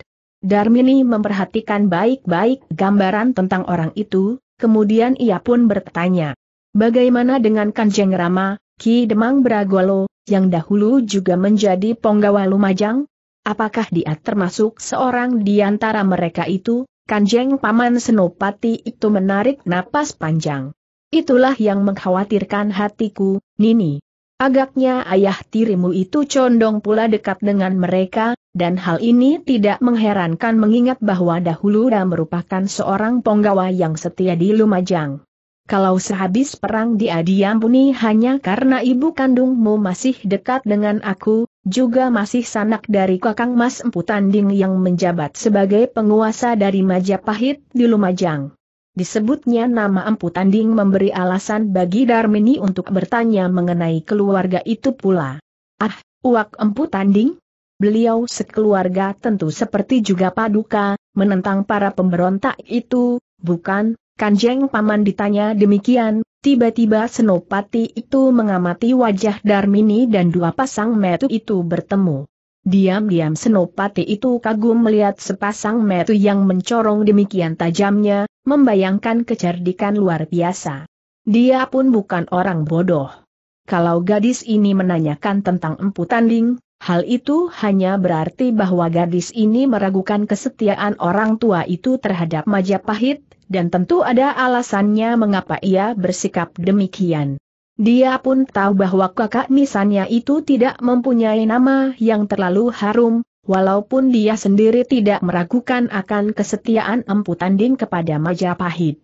Darmini memperhatikan baik-baik gambaran tentang orang itu, kemudian ia pun bertanya, Bagaimana dengan Kanjeng Rama, Ki Demang Bragolo, yang dahulu juga menjadi penggawa Lumajang? apakah dia termasuk seorang di antara mereka itu, Kanjeng Paman Senopati itu menarik napas panjang. Itulah yang mengkhawatirkan hatiku, Nini. Agaknya ayah tirimu itu condong pula dekat dengan mereka, dan hal ini tidak mengherankan mengingat bahwa dahulu dia merupakan seorang penggawa yang setia di Lumajang. Kalau sehabis perang dia diampuni hanya karena ibu kandungmu masih dekat dengan aku, juga masih sanak dari Kakang Mas Empu Tanding yang menjabat sebagai penguasa dari Majapahit di Lumajang. Disebutnya nama Empu Tanding memberi alasan bagi Darmini untuk bertanya mengenai keluarga itu pula. Ah, uak Empu Tanding? Beliau sekeluarga tentu seperti juga Paduka, menentang para pemberontak itu, bukan, Kanjeng Paman ditanya demikian, tiba-tiba Senopati itu mengamati wajah Darmini dan dua pasang metu itu bertemu. Diam-diam Senopati itu kagum melihat sepasang metu yang mencorong demikian tajamnya, membayangkan kecerdikan luar biasa. Dia pun bukan orang bodoh. Kalau gadis ini menanyakan tentang empu tanding, Hal itu hanya berarti bahwa gadis ini meragukan kesetiaan orang tua itu terhadap Majapahit, dan tentu ada alasannya mengapa ia bersikap demikian. Dia pun tahu bahwa kakak nisannya itu tidak mempunyai nama yang terlalu harum, walaupun dia sendiri tidak meragukan akan kesetiaan Empu Tanding kepada Majapahit.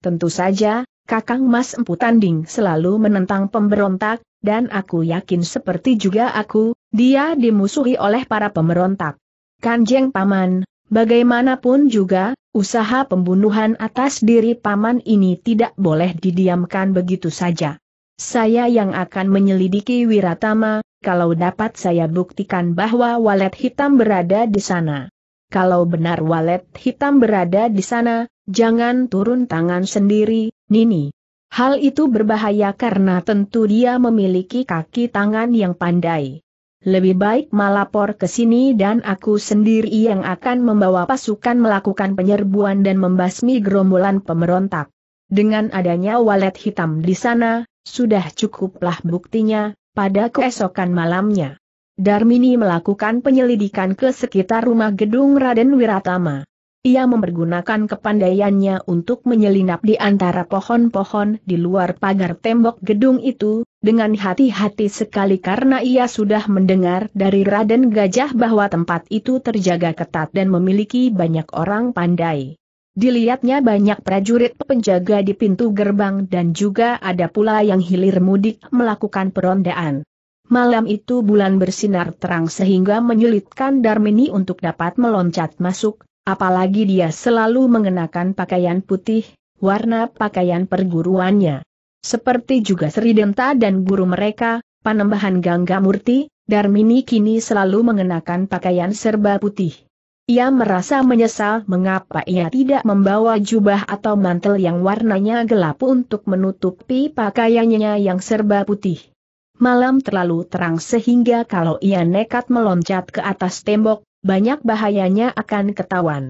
Tentu saja, Kakang Mas Empu Tanding selalu menentang pemberontak, dan aku yakin seperti juga aku, dia dimusuhi oleh para pemberontak. Kanjeng Paman, bagaimanapun juga, usaha pembunuhan atas diri Paman ini tidak boleh didiamkan begitu saja. Saya yang akan menyelidiki Wiratama, kalau dapat saya buktikan bahwa walet hitam berada di sana. Kalau benar walet hitam berada di sana, jangan turun tangan sendiri, Nini. Hal itu berbahaya karena tentu dia memiliki kaki tangan yang pandai. Lebih baik melapor ke sini dan aku sendiri yang akan membawa pasukan melakukan penyerbuan dan membasmi gerombolan pemberontak. Dengan adanya walet hitam di sana, sudah cukuplah buktinya, pada keesokan malamnya. Darmini melakukan penyelidikan ke sekitar rumah gedung Raden Wiratama ia mempergunakan kepandaiannya untuk menyelinap di antara pohon-pohon di luar pagar tembok gedung itu, dengan hati-hati sekali karena ia sudah mendengar dari Raden Gajah bahwa tempat itu terjaga ketat dan memiliki banyak orang pandai. Dilihatnya banyak prajurit penjaga di pintu gerbang dan juga ada pula yang hilir mudik melakukan perondaan. Malam itu bulan bersinar terang sehingga menyulitkan Darmini untuk dapat meloncat masuk, Apalagi dia selalu mengenakan pakaian putih, warna pakaian perguruannya. Seperti juga Sri Denta dan guru mereka, Panembahan Gangga Murti, Darmini kini selalu mengenakan pakaian serba putih. Ia merasa menyesal mengapa ia tidak membawa jubah atau mantel yang warnanya gelap untuk menutupi pakaiannya yang serba putih. Malam terlalu terang sehingga kalau ia nekat meloncat ke atas tembok, banyak bahayanya akan ketahuan.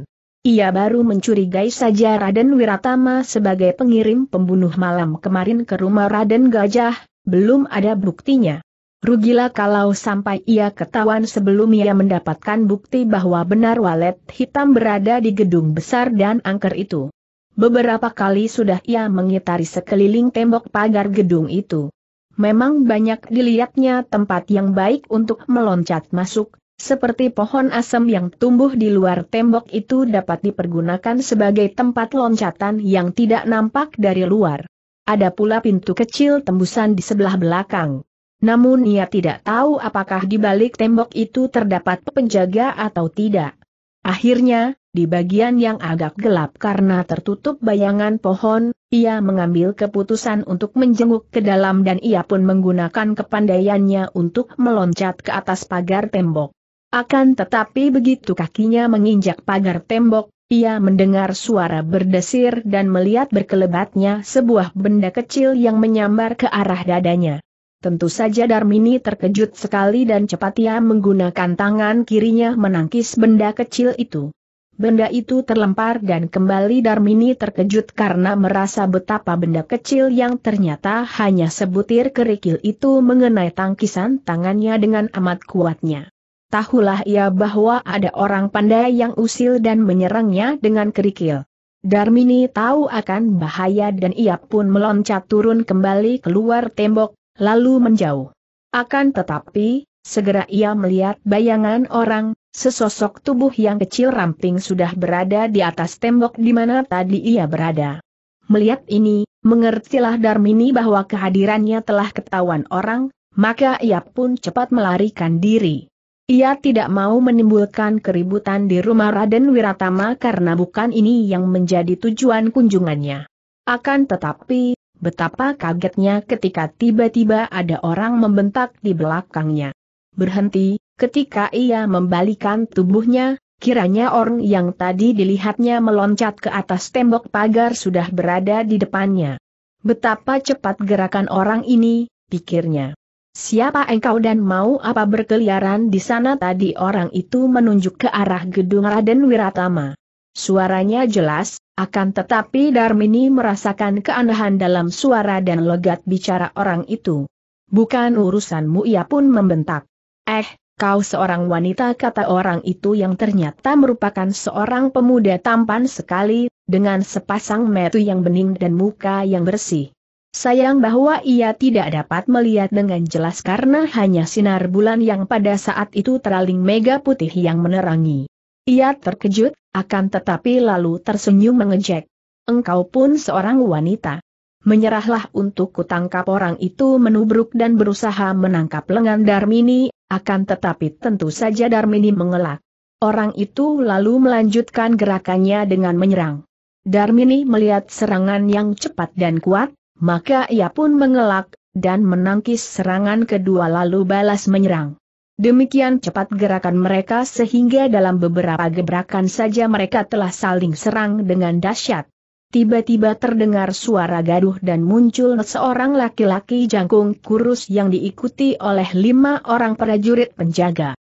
Ia baru mencurigai saja Raden Wiratama sebagai pengirim pembunuh malam kemarin ke rumah Raden Gajah, belum ada buktinya. Rugilah kalau sampai ia ketahuan sebelum ia mendapatkan bukti bahwa benar walet hitam berada di gedung besar dan angker itu. Beberapa kali sudah ia mengitari sekeliling tembok pagar gedung itu. Memang banyak dilihatnya tempat yang baik untuk meloncat masuk, seperti pohon asem yang tumbuh di luar tembok itu dapat dipergunakan sebagai tempat loncatan yang tidak nampak dari luar. Ada pula pintu kecil tembusan di sebelah belakang. Namun ia tidak tahu apakah di balik tembok itu terdapat penjaga atau tidak. Akhirnya, di bagian yang agak gelap karena tertutup bayangan pohon, ia mengambil keputusan untuk menjenguk ke dalam dan ia pun menggunakan kepandaiannya untuk meloncat ke atas pagar tembok. Akan tetapi begitu kakinya menginjak pagar tembok, ia mendengar suara berdesir dan melihat berkelebatnya sebuah benda kecil yang menyambar ke arah dadanya. Tentu saja Darmini terkejut sekali dan cepat ia menggunakan tangan kirinya menangkis benda kecil itu. Benda itu terlempar dan kembali Darmini terkejut karena merasa betapa benda kecil yang ternyata hanya sebutir kerikil itu mengenai tangkisan tangannya dengan amat kuatnya tahulah ia bahwa ada orang pandai yang usil dan menyerangnya dengan kerikil. Darmini tahu akan bahaya dan ia pun meloncat turun kembali keluar tembok, lalu menjauh. Akan tetapi, segera ia melihat bayangan orang, sesosok tubuh yang kecil ramping sudah berada di atas tembok di mana tadi ia berada. Melihat ini, mengertilah Darmini bahwa kehadirannya telah ketahuan orang, maka ia pun cepat melarikan diri. Ia tidak mau menimbulkan keributan di rumah Raden Wiratama karena bukan ini yang menjadi tujuan kunjungannya. Akan tetapi, betapa kagetnya ketika tiba-tiba ada orang membentak di belakangnya. Berhenti, ketika ia membalikan tubuhnya, kiranya orang yang tadi dilihatnya meloncat ke atas tembok pagar sudah berada di depannya. Betapa cepat gerakan orang ini, pikirnya. Siapa engkau dan mau apa berkeliaran di sana tadi orang itu menunjuk ke arah gedung Raden Wiratama. Suaranya jelas, akan tetapi Darmini merasakan keanehan dalam suara dan logat bicara orang itu. Bukan urusanmu ia pun membentak. Eh, kau seorang wanita kata orang itu yang ternyata merupakan seorang pemuda tampan sekali, dengan sepasang metu yang bening dan muka yang bersih. Sayang bahwa ia tidak dapat melihat dengan jelas karena hanya sinar bulan yang pada saat itu teraling mega putih yang menerangi. Ia terkejut, akan tetapi lalu tersenyum mengejek. Engkau pun seorang wanita. Menyerahlah untuk kutangkap orang itu menubruk dan berusaha menangkap lengan Darmini, akan tetapi tentu saja Darmini mengelak. Orang itu lalu melanjutkan gerakannya dengan menyerang. Darmini melihat serangan yang cepat dan kuat, maka ia pun mengelak, dan menangkis serangan kedua lalu balas menyerang. Demikian cepat gerakan mereka sehingga dalam beberapa gebrakan saja mereka telah saling serang dengan dahsyat. Tiba-tiba terdengar suara gaduh dan muncul seorang laki-laki jangkung kurus yang diikuti oleh lima orang prajurit penjaga.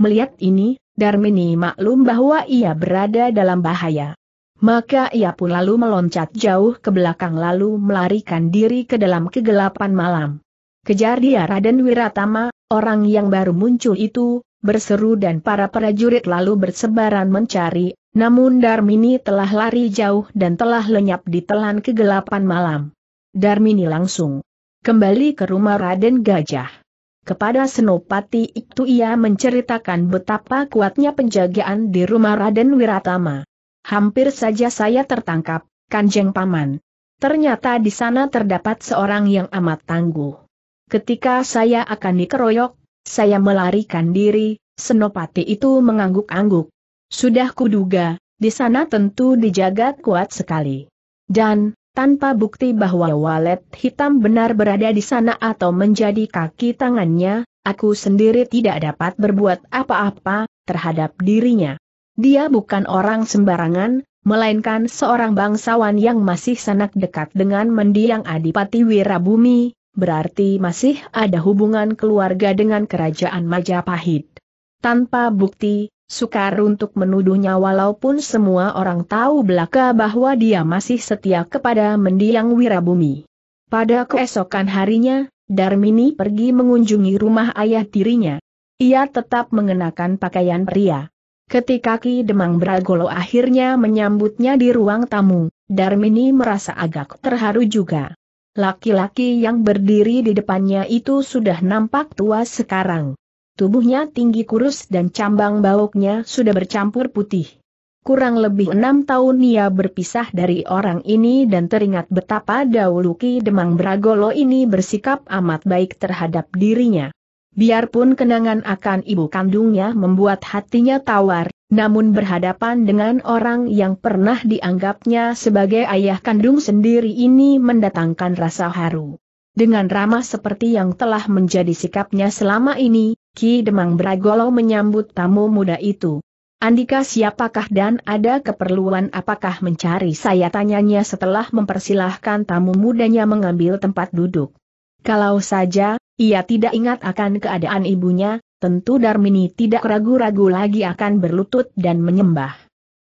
Melihat ini, Darmini maklum bahwa ia berada dalam bahaya. Maka ia pun lalu meloncat jauh ke belakang lalu melarikan diri ke dalam kegelapan malam. Kejar dia Raden Wiratama, orang yang baru muncul itu, berseru dan para prajurit lalu bersebaran mencari, namun Darmini telah lari jauh dan telah lenyap di telan kegelapan malam. Darmini langsung kembali ke rumah Raden Gajah. Kepada Senopati itu ia menceritakan betapa kuatnya penjagaan di rumah Raden Wiratama. Hampir saja saya tertangkap, Kanjeng Paman. Ternyata di sana terdapat seorang yang amat tangguh. Ketika saya akan dikeroyok, saya melarikan diri, Senopati itu mengangguk-angguk. Sudah kuduga, di sana tentu dijaga kuat sekali. Dan, tanpa bukti bahwa walet hitam benar berada di sana atau menjadi kaki tangannya, aku sendiri tidak dapat berbuat apa-apa terhadap dirinya. Dia bukan orang sembarangan, melainkan seorang bangsawan yang masih sanak dekat dengan mendiang Adipati Wirabumi, berarti masih ada hubungan keluarga dengan kerajaan Majapahit. Tanpa bukti, sukar untuk menuduhnya walaupun semua orang tahu belaka bahwa dia masih setia kepada mendiang Wirabumi. Pada keesokan harinya, Darmini pergi mengunjungi rumah ayah tirinya. Ia tetap mengenakan pakaian pria. Ketika Ki Demang Bragolo akhirnya menyambutnya di ruang tamu, Darmini merasa agak terharu juga. Laki-laki yang berdiri di depannya itu sudah nampak tua sekarang. Tubuhnya tinggi kurus dan cambang bauknya sudah bercampur putih. Kurang lebih enam tahun ia berpisah dari orang ini dan teringat betapa dahulu Ki Demang Bragolo ini bersikap amat baik terhadap dirinya. Biarpun kenangan akan ibu kandungnya membuat hatinya tawar, namun berhadapan dengan orang yang pernah dianggapnya sebagai ayah kandung sendiri ini mendatangkan rasa haru. Dengan ramah seperti yang telah menjadi sikapnya selama ini, Ki Demang Bragolo menyambut tamu muda itu. Andika siapakah dan ada keperluan apakah mencari saya tanyanya setelah mempersilahkan tamu mudanya mengambil tempat duduk. Kalau saja, ia tidak ingat akan keadaan ibunya, tentu Darmini tidak ragu-ragu lagi akan berlutut dan menyembah.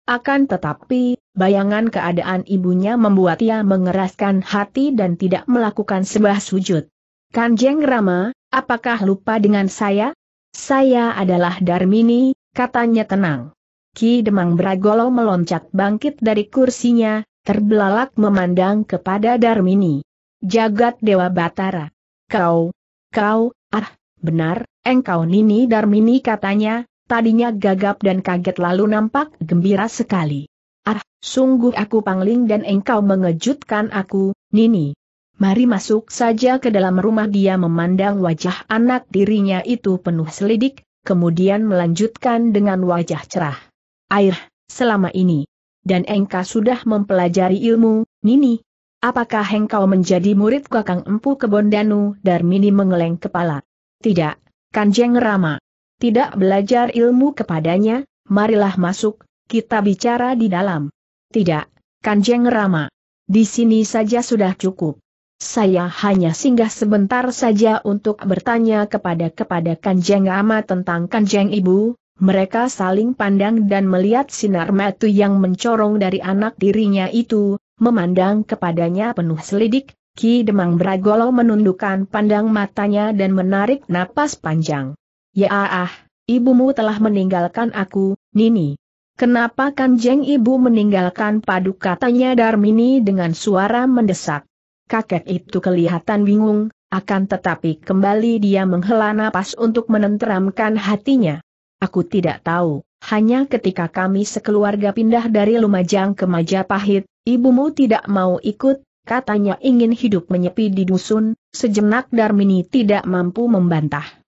Akan tetapi, bayangan keadaan ibunya membuat ia mengeraskan hati dan tidak melakukan sebuah sujud. Kanjeng Rama, apakah lupa dengan saya? Saya adalah Darmini, katanya tenang. Ki Demang Bragolo meloncat bangkit dari kursinya, terbelalak memandang kepada Darmini. Jagat Dewa Batara. Kau, Kau, ah, benar, engkau Nini Darmini katanya, tadinya gagap dan kaget lalu nampak gembira sekali. Ah, sungguh aku pangling dan engkau mengejutkan aku, Nini. Mari masuk saja ke dalam rumah dia memandang wajah anak dirinya itu penuh selidik, kemudian melanjutkan dengan wajah cerah. Air, selama ini. Dan engkau sudah mempelajari ilmu, Nini, Apakah engkau menjadi murid kakang empu kebondanu? Darmini mengeleng kepala. Tidak, Kanjeng Rama. Tidak belajar ilmu kepadanya, marilah masuk, kita bicara di dalam. Tidak, Kanjeng Rama. Di sini saja sudah cukup. Saya hanya singgah sebentar saja untuk bertanya kepada kepada Kanjeng Rama tentang Kanjeng Ibu, mereka saling pandang dan melihat sinar metu yang mencorong dari anak dirinya itu, memandang kepadanya penuh selidik, Ki Demang Bragolo menundukkan pandang matanya dan menarik napas panjang. Ya ah, ibumu telah meninggalkan aku, Nini. Kenapa kanjeng ibu meninggalkan padu katanya Darmini dengan suara mendesak. Kakek itu kelihatan bingung, akan tetapi kembali dia menghela napas untuk menenteramkan hatinya. Aku tidak tahu, hanya ketika kami sekeluarga pindah dari Lumajang ke Majapahit, ibumu tidak mau ikut, katanya ingin hidup menyepi di dusun, sejenak Darmini tidak mampu membantah.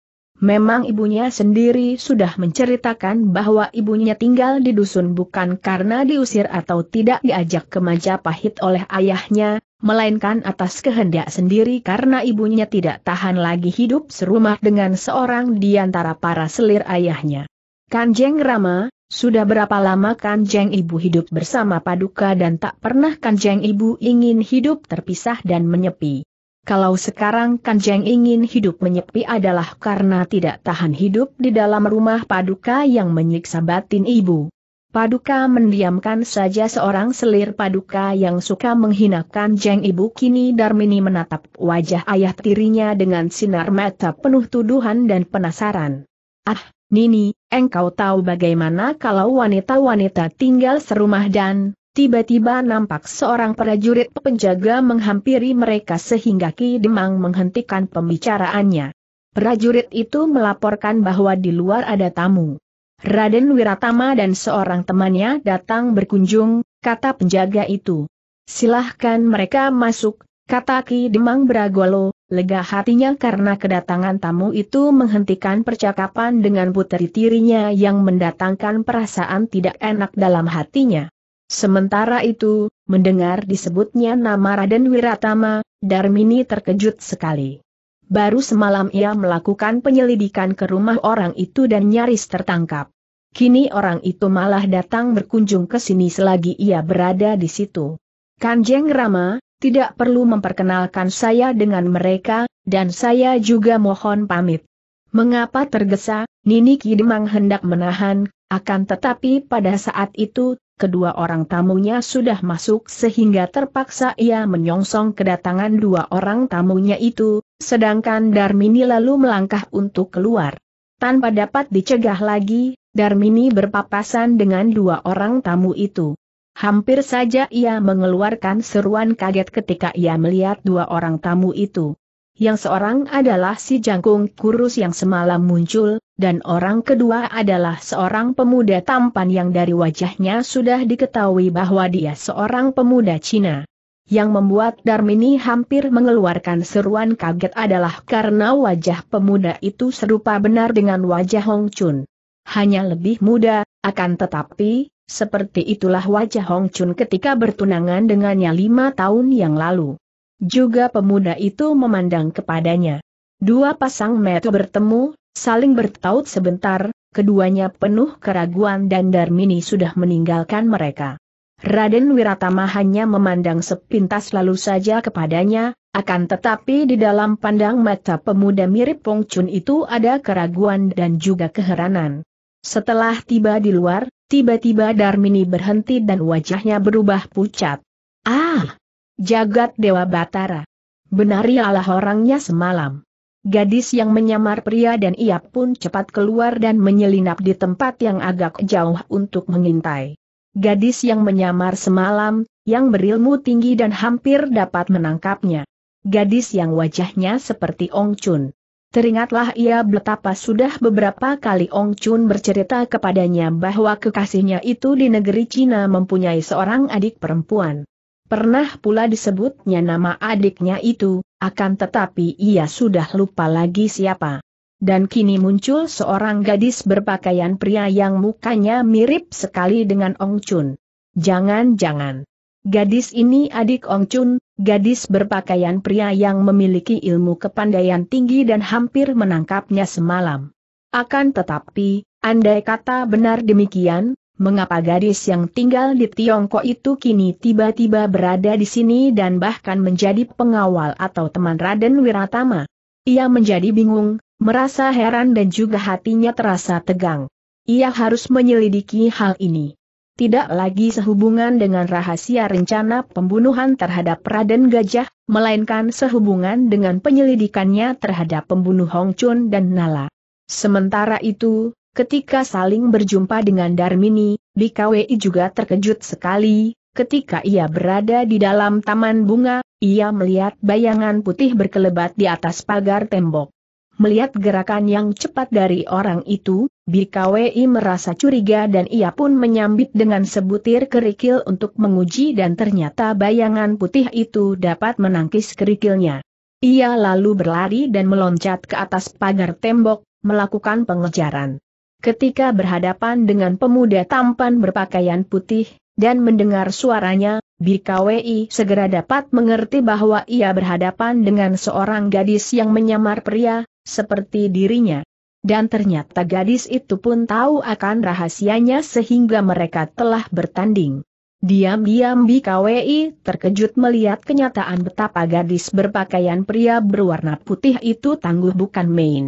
Memang ibunya sendiri sudah menceritakan bahwa ibunya tinggal di dusun bukan karena diusir atau tidak diajak ke Majapahit oleh ayahnya, melainkan atas kehendak sendiri karena ibunya tidak tahan lagi hidup serumah dengan seorang di antara para selir ayahnya. Kanjeng Rama, sudah berapa lama Kanjeng Ibu hidup bersama Paduka dan tak pernah Kanjeng Ibu ingin hidup terpisah dan menyepi. Kalau sekarang Kanjeng ingin hidup menyepi adalah karena tidak tahan hidup di dalam rumah paduka yang menyiksa batin ibu. Paduka mendiamkan saja seorang selir paduka yang suka menghinakan Jeng Ibu kini Darmini menatap wajah ayah tirinya dengan sinar mata penuh tuduhan dan penasaran. Ah, Nini, engkau tahu bagaimana kalau wanita-wanita tinggal serumah dan Tiba-tiba nampak seorang prajurit penjaga menghampiri mereka sehingga Ki Demang menghentikan pembicaraannya. Prajurit itu melaporkan bahwa di luar ada tamu. Raden Wiratama dan seorang temannya datang berkunjung, kata penjaga itu. Silahkan mereka masuk, kata Ki Demang Bragolo, lega hatinya karena kedatangan tamu itu menghentikan percakapan dengan puteri tirinya yang mendatangkan perasaan tidak enak dalam hatinya. Sementara itu, mendengar disebutnya nama Raden Wiratama, Darmini terkejut sekali. Baru semalam ia melakukan penyelidikan ke rumah orang itu dan nyaris tertangkap. Kini orang itu malah datang berkunjung ke sini selagi ia berada di situ. Kanjeng Rama, tidak perlu memperkenalkan saya dengan mereka, dan saya juga mohon pamit. Mengapa tergesa, Nini Kidemang hendak menahan, akan tetapi pada saat itu kedua orang tamunya sudah masuk sehingga terpaksa ia menyongsong kedatangan dua orang tamunya itu, sedangkan Darmini lalu melangkah untuk keluar. Tanpa dapat dicegah lagi, Darmini berpapasan dengan dua orang tamu itu. Hampir saja ia mengeluarkan seruan kaget ketika ia melihat dua orang tamu itu. Yang seorang adalah si jangkung kurus yang semalam muncul, dan orang kedua adalah seorang pemuda tampan yang dari wajahnya sudah diketahui bahwa dia seorang pemuda Cina. Yang membuat Darmini hampir mengeluarkan seruan kaget adalah karena wajah pemuda itu serupa benar dengan wajah Hong Chun. Hanya lebih muda, akan tetapi, seperti itulah wajah Hong Chun ketika bertunangan dengannya lima tahun yang lalu. Juga pemuda itu memandang kepadanya. Dua pasang mata bertemu, saling bertaut sebentar, keduanya penuh keraguan dan Darmini sudah meninggalkan mereka. Raden Wiratama hanya memandang sepintas lalu saja kepadanya, akan tetapi di dalam pandang mata pemuda mirip Pong Chun itu ada keraguan dan juga keheranan. Setelah tiba di luar, tiba-tiba Darmini berhenti dan wajahnya berubah pucat. Ah! Jagat Dewa Batara. Benar ialah orangnya semalam. Gadis yang menyamar pria dan ia pun cepat keluar dan menyelinap di tempat yang agak jauh untuk mengintai. Gadis yang menyamar semalam, yang berilmu tinggi dan hampir dapat menangkapnya. Gadis yang wajahnya seperti Ong Chun. Teringatlah ia betapa sudah beberapa kali Ong Chun bercerita kepadanya bahwa kekasihnya itu di negeri Cina mempunyai seorang adik perempuan. Pernah pula disebutnya nama adiknya itu, akan tetapi ia sudah lupa lagi siapa. Dan kini muncul seorang gadis berpakaian pria yang mukanya mirip sekali dengan Ong Chun. Jangan-jangan. Gadis ini adik Ong Chun, gadis berpakaian pria yang memiliki ilmu kepandaian tinggi dan hampir menangkapnya semalam. Akan tetapi, andai kata benar demikian, Mengapa gadis yang tinggal di Tiongkok itu kini tiba-tiba berada di sini dan bahkan menjadi pengawal atau teman Raden Wiratama? Ia menjadi bingung, merasa heran dan juga hatinya terasa tegang. Ia harus menyelidiki hal ini. Tidak lagi sehubungan dengan rahasia rencana pembunuhan terhadap Raden Gajah, melainkan sehubungan dengan penyelidikannya terhadap pembunuh Hong Chun dan Nala. Sementara itu, Ketika saling berjumpa dengan Darmini, Bikawi juga terkejut sekali, ketika ia berada di dalam taman bunga, ia melihat bayangan putih berkelebat di atas pagar tembok. Melihat gerakan yang cepat dari orang itu, Bikawi merasa curiga dan ia pun menyambit dengan sebutir kerikil untuk menguji dan ternyata bayangan putih itu dapat menangkis kerikilnya. Ia lalu berlari dan meloncat ke atas pagar tembok, melakukan pengejaran. Ketika berhadapan dengan pemuda tampan berpakaian putih, dan mendengar suaranya, BKWI segera dapat mengerti bahwa ia berhadapan dengan seorang gadis yang menyamar pria, seperti dirinya. Dan ternyata gadis itu pun tahu akan rahasianya sehingga mereka telah bertanding. Diam-diam BKWI terkejut melihat kenyataan betapa gadis berpakaian pria berwarna putih itu tangguh bukan main.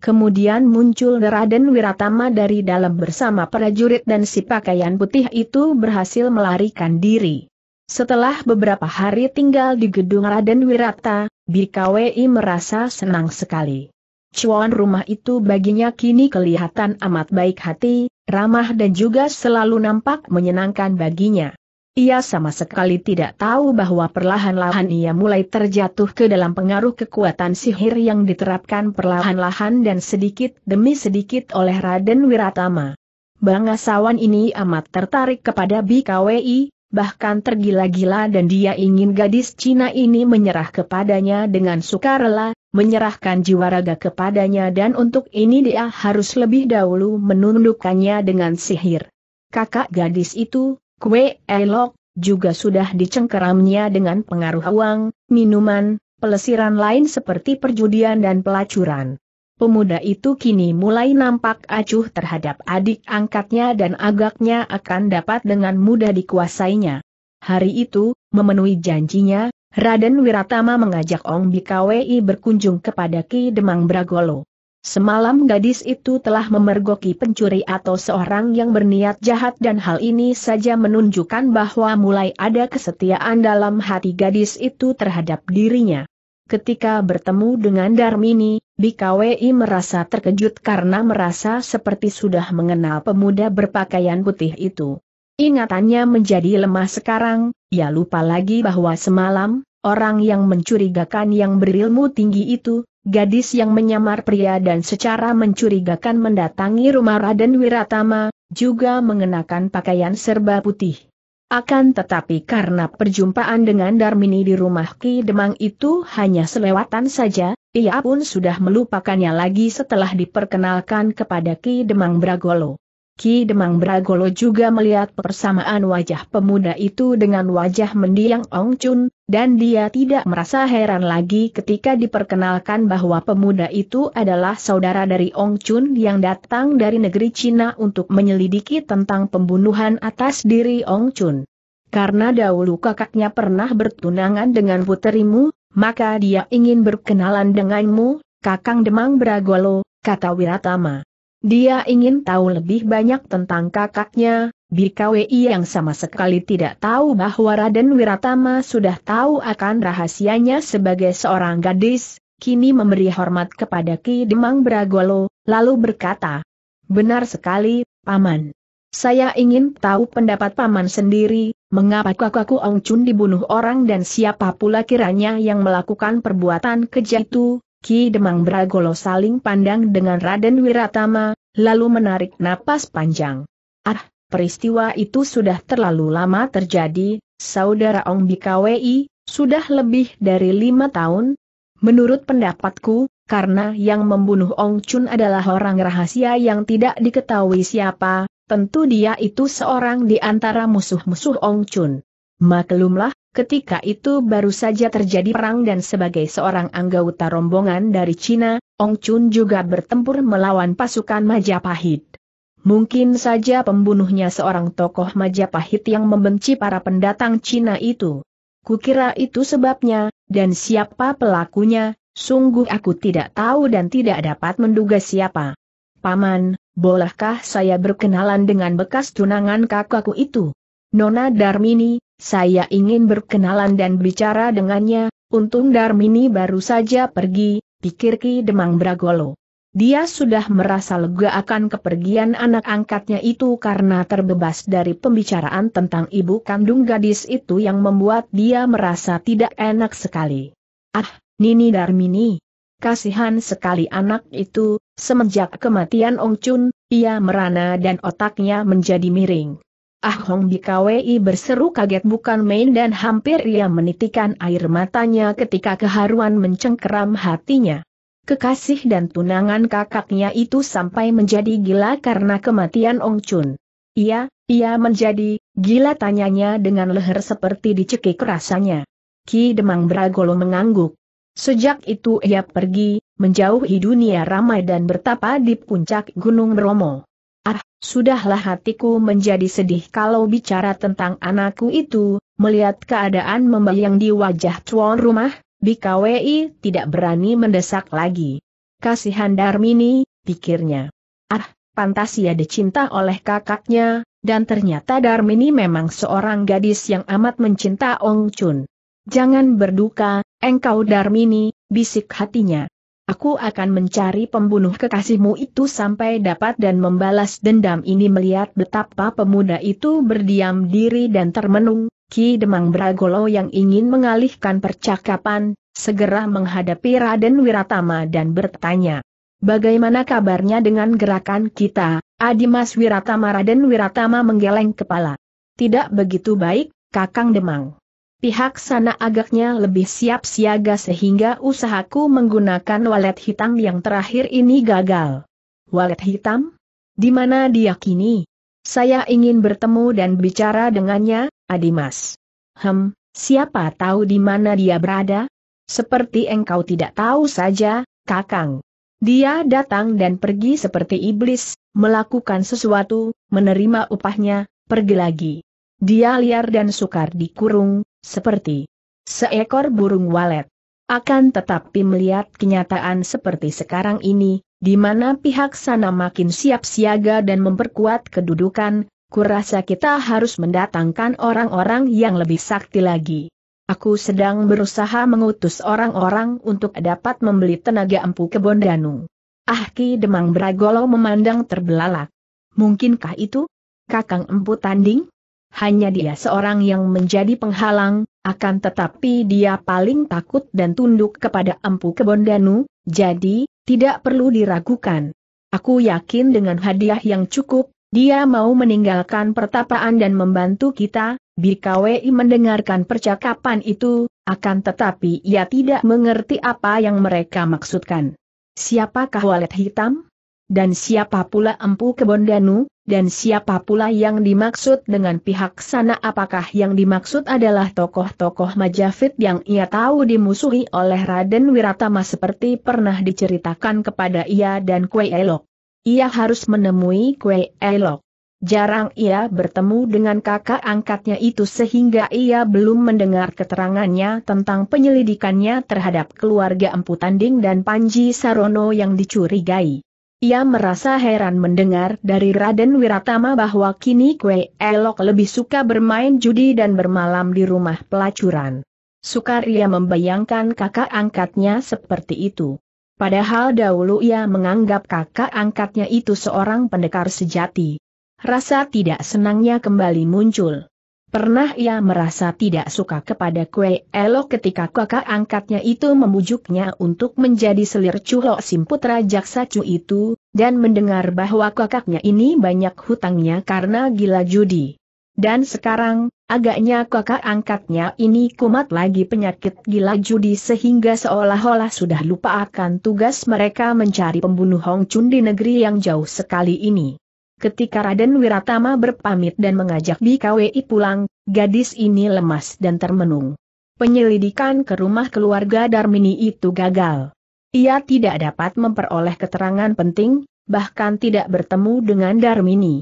Kemudian muncul Raden Wiratama dari dalam bersama prajurit dan si pakaian putih itu berhasil melarikan diri. Setelah beberapa hari tinggal di gedung Raden Wirata, BKWI merasa senang sekali. Cuan rumah itu baginya kini kelihatan amat baik hati, ramah dan juga selalu nampak menyenangkan baginya. Ia sama sekali tidak tahu bahwa perlahan-lahan ia mulai terjatuh ke dalam pengaruh kekuatan sihir yang diterapkan perlahan-lahan dan sedikit demi sedikit oleh Raden Wiratama. Bangasawan ini amat tertarik kepada BKWI, bahkan tergila-gila dan dia ingin gadis Cina ini menyerah kepadanya dengan sukarela, menyerahkan jiwa raga kepadanya dan untuk ini dia harus lebih dahulu menundukkannya dengan sihir. Kakak gadis itu, Kue elok, juga sudah dicengkeramnya dengan pengaruh uang, minuman, pelesiran lain seperti perjudian dan pelacuran. Pemuda itu kini mulai nampak acuh terhadap adik angkatnya dan agaknya akan dapat dengan mudah dikuasainya. Hari itu, memenuhi janjinya, Raden Wiratama mengajak Ong Bikawi berkunjung kepada Ki Demang Bragolo. Semalam gadis itu telah memergoki pencuri atau seorang yang berniat jahat dan hal ini saja menunjukkan bahwa mulai ada kesetiaan dalam hati gadis itu terhadap dirinya. Ketika bertemu dengan Darmini, BKWI merasa terkejut karena merasa seperti sudah mengenal pemuda berpakaian putih itu. Ingatannya menjadi lemah sekarang, ya lupa lagi bahwa semalam, orang yang mencurigakan yang berilmu tinggi itu, Gadis yang menyamar pria dan secara mencurigakan mendatangi rumah Raden Wiratama, juga mengenakan pakaian serba putih. Akan tetapi karena perjumpaan dengan Darmini di rumah Ki Demang itu hanya selewatan saja, ia pun sudah melupakannya lagi setelah diperkenalkan kepada Ki Demang Bragolo. Ki Demang Bragolo juga melihat persamaan wajah pemuda itu dengan wajah mendiang Ong Chun, dan dia tidak merasa heran lagi ketika diperkenalkan bahwa pemuda itu adalah saudara dari Ong Chun yang datang dari negeri Cina untuk menyelidiki tentang pembunuhan atas diri Ong Chun. Karena dahulu kakaknya pernah bertunangan dengan puterimu, maka dia ingin berkenalan denganmu, Kakang Demang Bragolo, kata Wiratama. Dia ingin tahu lebih banyak tentang kakaknya, Bikawi yang sama sekali tidak tahu bahwa Raden Wiratama sudah tahu akan rahasianya sebagai seorang gadis, kini memberi hormat kepada Ki Demang Bragolo, lalu berkata, Benar sekali, Paman. Saya ingin tahu pendapat Paman sendiri, mengapa kakakku Ong Chun dibunuh orang dan siapa pula kiranya yang melakukan perbuatan keji itu, Ki Demang Bragolo saling pandang dengan Raden Wiratama, lalu menarik napas panjang. Ah, peristiwa itu sudah terlalu lama terjadi, saudara Ong Bikawi, sudah lebih dari lima tahun. Menurut pendapatku, karena yang membunuh Ong Chun adalah orang rahasia yang tidak diketahui siapa, tentu dia itu seorang di antara musuh-musuh Ong Chun. Maklumlah, ketika itu baru saja terjadi perang dan sebagai seorang anggota rombongan dari Cina, Ong Chun juga bertempur melawan pasukan Majapahit. Mungkin saja pembunuhnya seorang tokoh Majapahit yang membenci para pendatang Cina itu. Kukira itu sebabnya, dan siapa pelakunya, sungguh aku tidak tahu dan tidak dapat menduga siapa. Paman, bolehkah saya berkenalan dengan bekas tunangan kakakku itu? Nona Darmini, saya ingin berkenalan dan bicara dengannya, untung Darmini baru saja pergi, pikir Ki Demang Bragolo. Dia sudah merasa lega akan kepergian anak angkatnya itu karena terbebas dari pembicaraan tentang ibu kandung gadis itu yang membuat dia merasa tidak enak sekali. Ah, Nini Darmini. Kasihan sekali anak itu, semenjak kematian Ong Chun, ia merana dan otaknya menjadi miring. Ah Hong Bikawi berseru kaget bukan main dan hampir ia menitikan air matanya ketika keharuan mencengkeram hatinya kekasih dan tunangan kakaknya itu sampai menjadi gila karena kematian Ong Chun. Iya, ia menjadi gila tanyanya dengan leher seperti dicekik rasanya. Ki Demang Bragolo mengangguk. Sejak itu ia pergi, menjauhi dunia ramai dan bertapa di puncak Gunung Bromo. Ah, sudahlah hatiku menjadi sedih kalau bicara tentang anakku itu, melihat keadaan membayang di wajah tuan rumah, BKWI tidak berani mendesak lagi. Kasihan Darmini, pikirnya. Ah, pantas ia dicinta oleh kakaknya, dan ternyata Darmini memang seorang gadis yang amat mencinta Ong Chun. Jangan berduka, engkau Darmini, bisik hatinya. Aku akan mencari pembunuh kekasihmu itu sampai dapat dan membalas dendam ini melihat betapa pemuda itu berdiam diri dan termenung, Ki Demang Bragolo yang ingin mengalihkan percakapan, segera menghadapi Raden Wiratama dan bertanya. Bagaimana kabarnya dengan gerakan kita, Adimas Wiratama Raden Wiratama menggeleng kepala. Tidak begitu baik, Kakang Demang. Pihak sana agaknya lebih siap siaga sehingga usahaku menggunakan walet hitam yang terakhir ini gagal. Walet hitam? Di mana dia kini? Saya ingin bertemu dan bicara dengannya, Adimas. Hem, siapa tahu di mana dia berada? Seperti engkau tidak tahu saja, Kakang. Dia datang dan pergi seperti iblis, melakukan sesuatu, menerima upahnya, pergi lagi. Dia liar dan sukar dikurung, seperti seekor burung walet. Akan tetapi melihat kenyataan seperti sekarang ini, di mana pihak sana makin siap siaga dan memperkuat kedudukan, kurasa kita harus mendatangkan orang-orang yang lebih sakti lagi. Aku sedang berusaha mengutus orang-orang untuk dapat membeli tenaga empu kebon Danu. Ah Demang Bragolo memandang terbelalak. Mungkinkah itu? Kakang empu tanding? Hanya dia seorang yang menjadi penghalang, akan tetapi dia paling takut dan tunduk kepada empu kebon Danu, jadi, tidak perlu diragukan. Aku yakin dengan hadiah yang cukup, dia mau meninggalkan pertapaan dan membantu kita, BKWI mendengarkan percakapan itu, akan tetapi ia tidak mengerti apa yang mereka maksudkan. Siapakah walet hitam? Dan siapa pula empu kebondanu, dan siapa pula yang dimaksud dengan pihak sana apakah yang dimaksud adalah tokoh-tokoh Majafit yang ia tahu dimusuhi oleh Raden Wiratama seperti pernah diceritakan kepada ia dan Kue Elok. Ia harus menemui Kue Elok. Jarang ia bertemu dengan kakak angkatnya itu sehingga ia belum mendengar keterangannya tentang penyelidikannya terhadap keluarga Empu Tanding dan Panji Sarono yang dicurigai. Ia merasa heran mendengar dari Raden Wiratama bahwa kini Kue Elok lebih suka bermain judi dan bermalam di rumah pelacuran. Sukar ia membayangkan kakak angkatnya seperti itu. Padahal dahulu ia menganggap kakak angkatnya itu seorang pendekar sejati. Rasa tidak senangnya kembali muncul. Pernah ia merasa tidak suka kepada kue Elo ketika kakak angkatnya itu memujuknya untuk menjadi selir culok simputra jaksa cu itu, dan mendengar bahwa kakaknya ini banyak hutangnya karena gila judi. Dan sekarang, agaknya kakak angkatnya ini kumat lagi penyakit gila judi sehingga seolah-olah sudah lupa akan tugas mereka mencari pembunuh Hong Chun di negeri yang jauh sekali ini. Ketika Raden Wiratama berpamit dan mengajak BKWI pulang, gadis ini lemas dan termenung. Penyelidikan ke rumah keluarga Darmini itu gagal. Ia tidak dapat memperoleh keterangan penting, bahkan tidak bertemu dengan Darmini.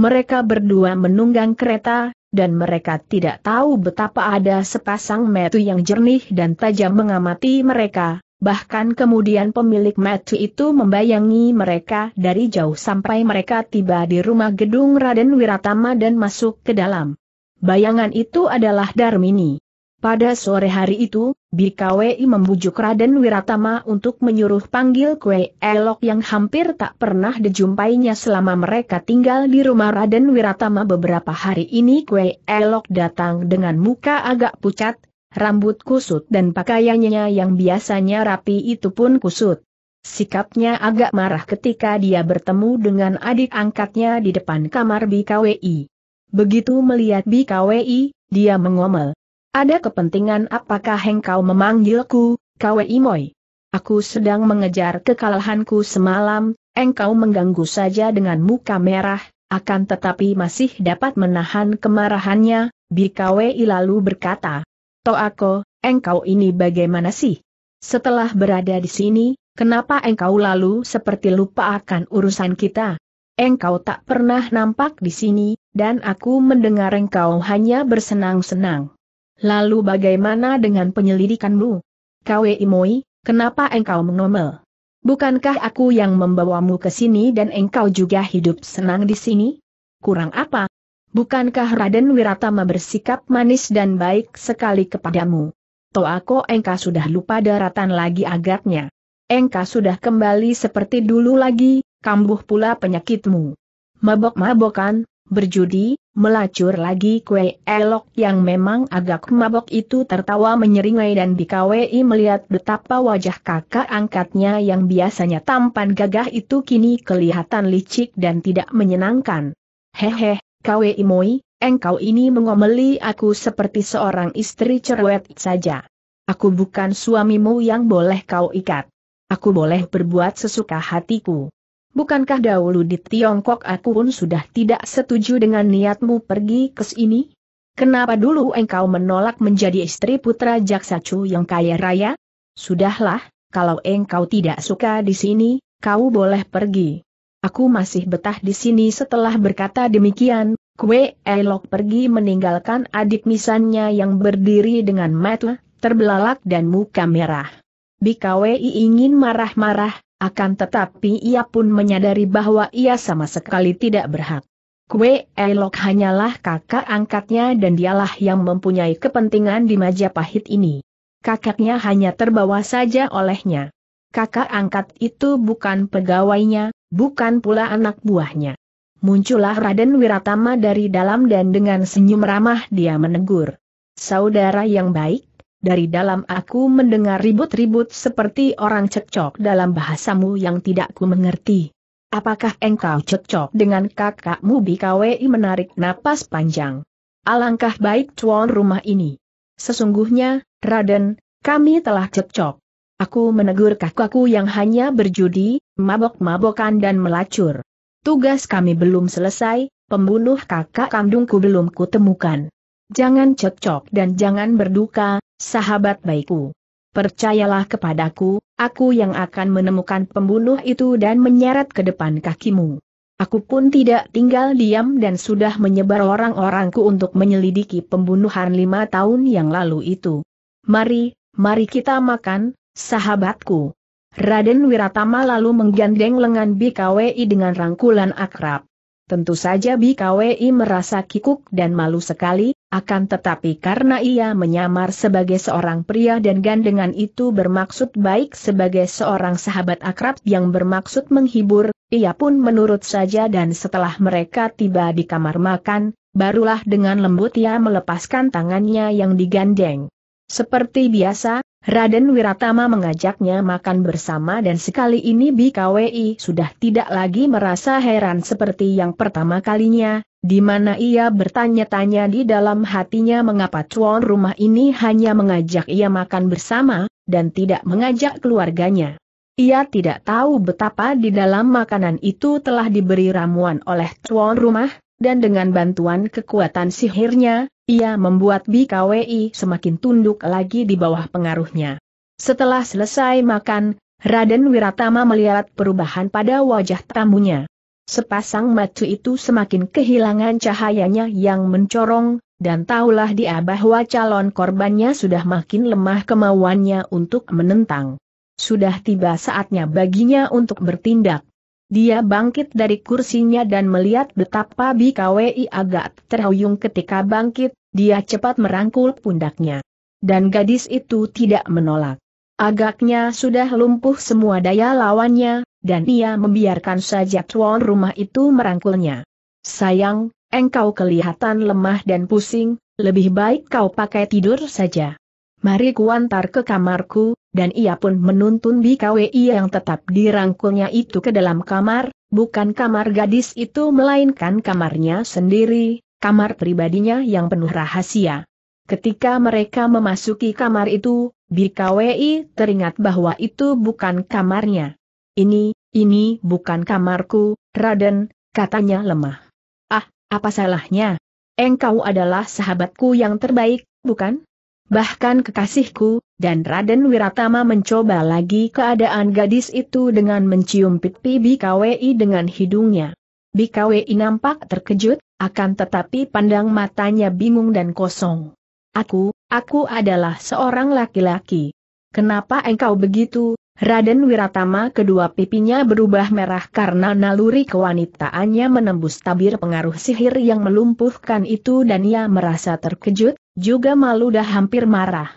Mereka berdua menunggang kereta, dan mereka tidak tahu betapa ada sepasang metu yang jernih dan tajam mengamati mereka, bahkan kemudian pemilik metu itu membayangi mereka dari jauh sampai mereka tiba di rumah gedung Raden Wiratama dan masuk ke dalam. Bayangan itu adalah Darmini. Pada sore hari itu, BKWI membujuk Raden Wiratama untuk menyuruh panggil kue elok yang hampir tak pernah dijumpainya selama mereka tinggal di rumah Raden Wiratama beberapa hari ini kue elok datang dengan muka agak pucat, rambut kusut dan pakaiannya yang biasanya rapi itu pun kusut. Sikapnya agak marah ketika dia bertemu dengan adik angkatnya di depan kamar BKWI. Begitu melihat BKWI, dia mengomel. Ada kepentingan apakah engkau memanggilku, kwe imoy? Aku sedang mengejar kekalahanku semalam, engkau mengganggu saja dengan muka merah, akan tetapi masih dapat menahan kemarahannya, Bikawe lalu berkata. Toako, engkau ini bagaimana sih? Setelah berada di sini, kenapa engkau lalu seperti lupa akan urusan kita? Engkau tak pernah nampak di sini, dan aku mendengar engkau hanya bersenang-senang. Lalu bagaimana dengan penyelidikanmu? Kwe Imoi, kenapa engkau mengomel? Bukankah aku yang membawamu ke sini dan engkau juga hidup senang di sini? Kurang apa? Bukankah Raden Wiratama bersikap manis dan baik sekali kepadamu? aku engkau sudah lupa daratan lagi agaknya. Engkau sudah kembali seperti dulu lagi, kambuh pula penyakitmu. Mabok-mabokan, berjudi, melacur lagi kue elok yang memang agak mabok itu tertawa menyeringai dan BKWI melihat betapa wajah kakak angkatnya yang biasanya tampan gagah itu kini kelihatan licik dan tidak menyenangkan. Hehe, KWI Moi, engkau ini mengomeli aku seperti seorang istri cerewet saja. Aku bukan suamimu yang boleh kau ikat. Aku boleh berbuat sesuka hatiku. Bukankah dahulu di Tiongkok aku pun sudah tidak setuju dengan niatmu pergi ke sini? Kenapa dulu engkau menolak menjadi istri putra jaksa Chu yang kaya raya? Sudahlah, kalau engkau tidak suka di sini, kau boleh pergi. Aku masih betah di sini setelah berkata demikian, kue elok pergi meninggalkan adik misannya yang berdiri dengan mata terbelalak dan muka merah. Bikawi ingin marah-marah, akan tetapi ia pun menyadari bahwa ia sama sekali tidak berhak. Kue Elok hanyalah kakak angkatnya dan dialah yang mempunyai kepentingan di Majapahit ini. Kakaknya hanya terbawa saja olehnya. Kakak angkat itu bukan pegawainya, bukan pula anak buahnya. Muncullah Raden Wiratama dari dalam dan dengan senyum ramah dia menegur. Saudara yang baik, dari dalam aku mendengar ribut-ribut seperti orang cekcok dalam bahasamu yang tidak ku mengerti. Apakah engkau cekcok dengan kakakmu BKWI menarik napas panjang? Alangkah baik tuan rumah ini. Sesungguhnya, Raden, kami telah cekcok. Aku menegur kakakku yang hanya berjudi, mabok-mabokan dan melacur. Tugas kami belum selesai, pembunuh kakak kandungku belum kutemukan jangan cekcok dan jangan berduka, sahabat baikku. Percayalah kepadaku, aku yang akan menemukan pembunuh itu dan menyeret ke depan kakimu. Aku pun tidak tinggal diam dan sudah menyebar orang-orangku untuk menyelidiki pembunuhan lima tahun yang lalu itu. Mari, mari kita makan, sahabatku. Raden Wiratama lalu menggandeng lengan BKWI dengan rangkulan akrab. Tentu saja BKWI merasa kikuk dan malu sekali, akan tetapi karena ia menyamar sebagai seorang pria dan gandengan itu bermaksud baik sebagai seorang sahabat akrab yang bermaksud menghibur, ia pun menurut saja dan setelah mereka tiba di kamar makan, barulah dengan lembut ia melepaskan tangannya yang digandeng. Seperti biasa, Raden Wiratama mengajaknya makan bersama dan sekali ini BKWI sudah tidak lagi merasa heran seperti yang pertama kalinya, di mana ia bertanya-tanya di dalam hatinya mengapa tuan rumah ini hanya mengajak ia makan bersama, dan tidak mengajak keluarganya. Ia tidak tahu betapa di dalam makanan itu telah diberi ramuan oleh tuan rumah, dan dengan bantuan kekuatan sihirnya, ia membuat BKWI semakin tunduk lagi di bawah pengaruhnya. Setelah selesai makan, Raden Wiratama melihat perubahan pada wajah tamunya. Sepasang mata itu semakin kehilangan cahayanya yang mencorong, dan tahulah dia bahwa calon korbannya sudah makin lemah kemauannya untuk menentang. Sudah tiba saatnya baginya untuk bertindak. Dia bangkit dari kursinya dan melihat betapa BKWI agak terhuyung ketika bangkit, dia cepat merangkul pundaknya. Dan gadis itu tidak menolak. Agaknya sudah lumpuh semua daya lawannya, dan ia membiarkan saja tuan rumah itu merangkulnya. Sayang, engkau kelihatan lemah dan pusing, lebih baik kau pakai tidur saja. Mari kuantar ke kamarku, dan ia pun menuntun BKWI yang tetap dirangkulnya itu ke dalam kamar, bukan kamar gadis itu melainkan kamarnya sendiri, kamar pribadinya yang penuh rahasia. Ketika mereka memasuki kamar itu, BKWI teringat bahwa itu bukan kamarnya. Ini, ini bukan kamarku, Raden, katanya lemah. Ah, apa salahnya? Engkau adalah sahabatku yang terbaik, bukan? Bahkan kekasihku, dan Raden Wiratama mencoba lagi keadaan gadis itu dengan mencium pipi BKWI dengan hidungnya. BKWI nampak terkejut, akan tetapi pandang matanya bingung dan kosong. Aku, aku adalah seorang laki-laki. Kenapa engkau begitu? Raden Wiratama kedua pipinya berubah merah karena naluri kewanitaannya menembus tabir pengaruh sihir yang melumpuhkan itu dan ia merasa terkejut, juga malu dah hampir marah.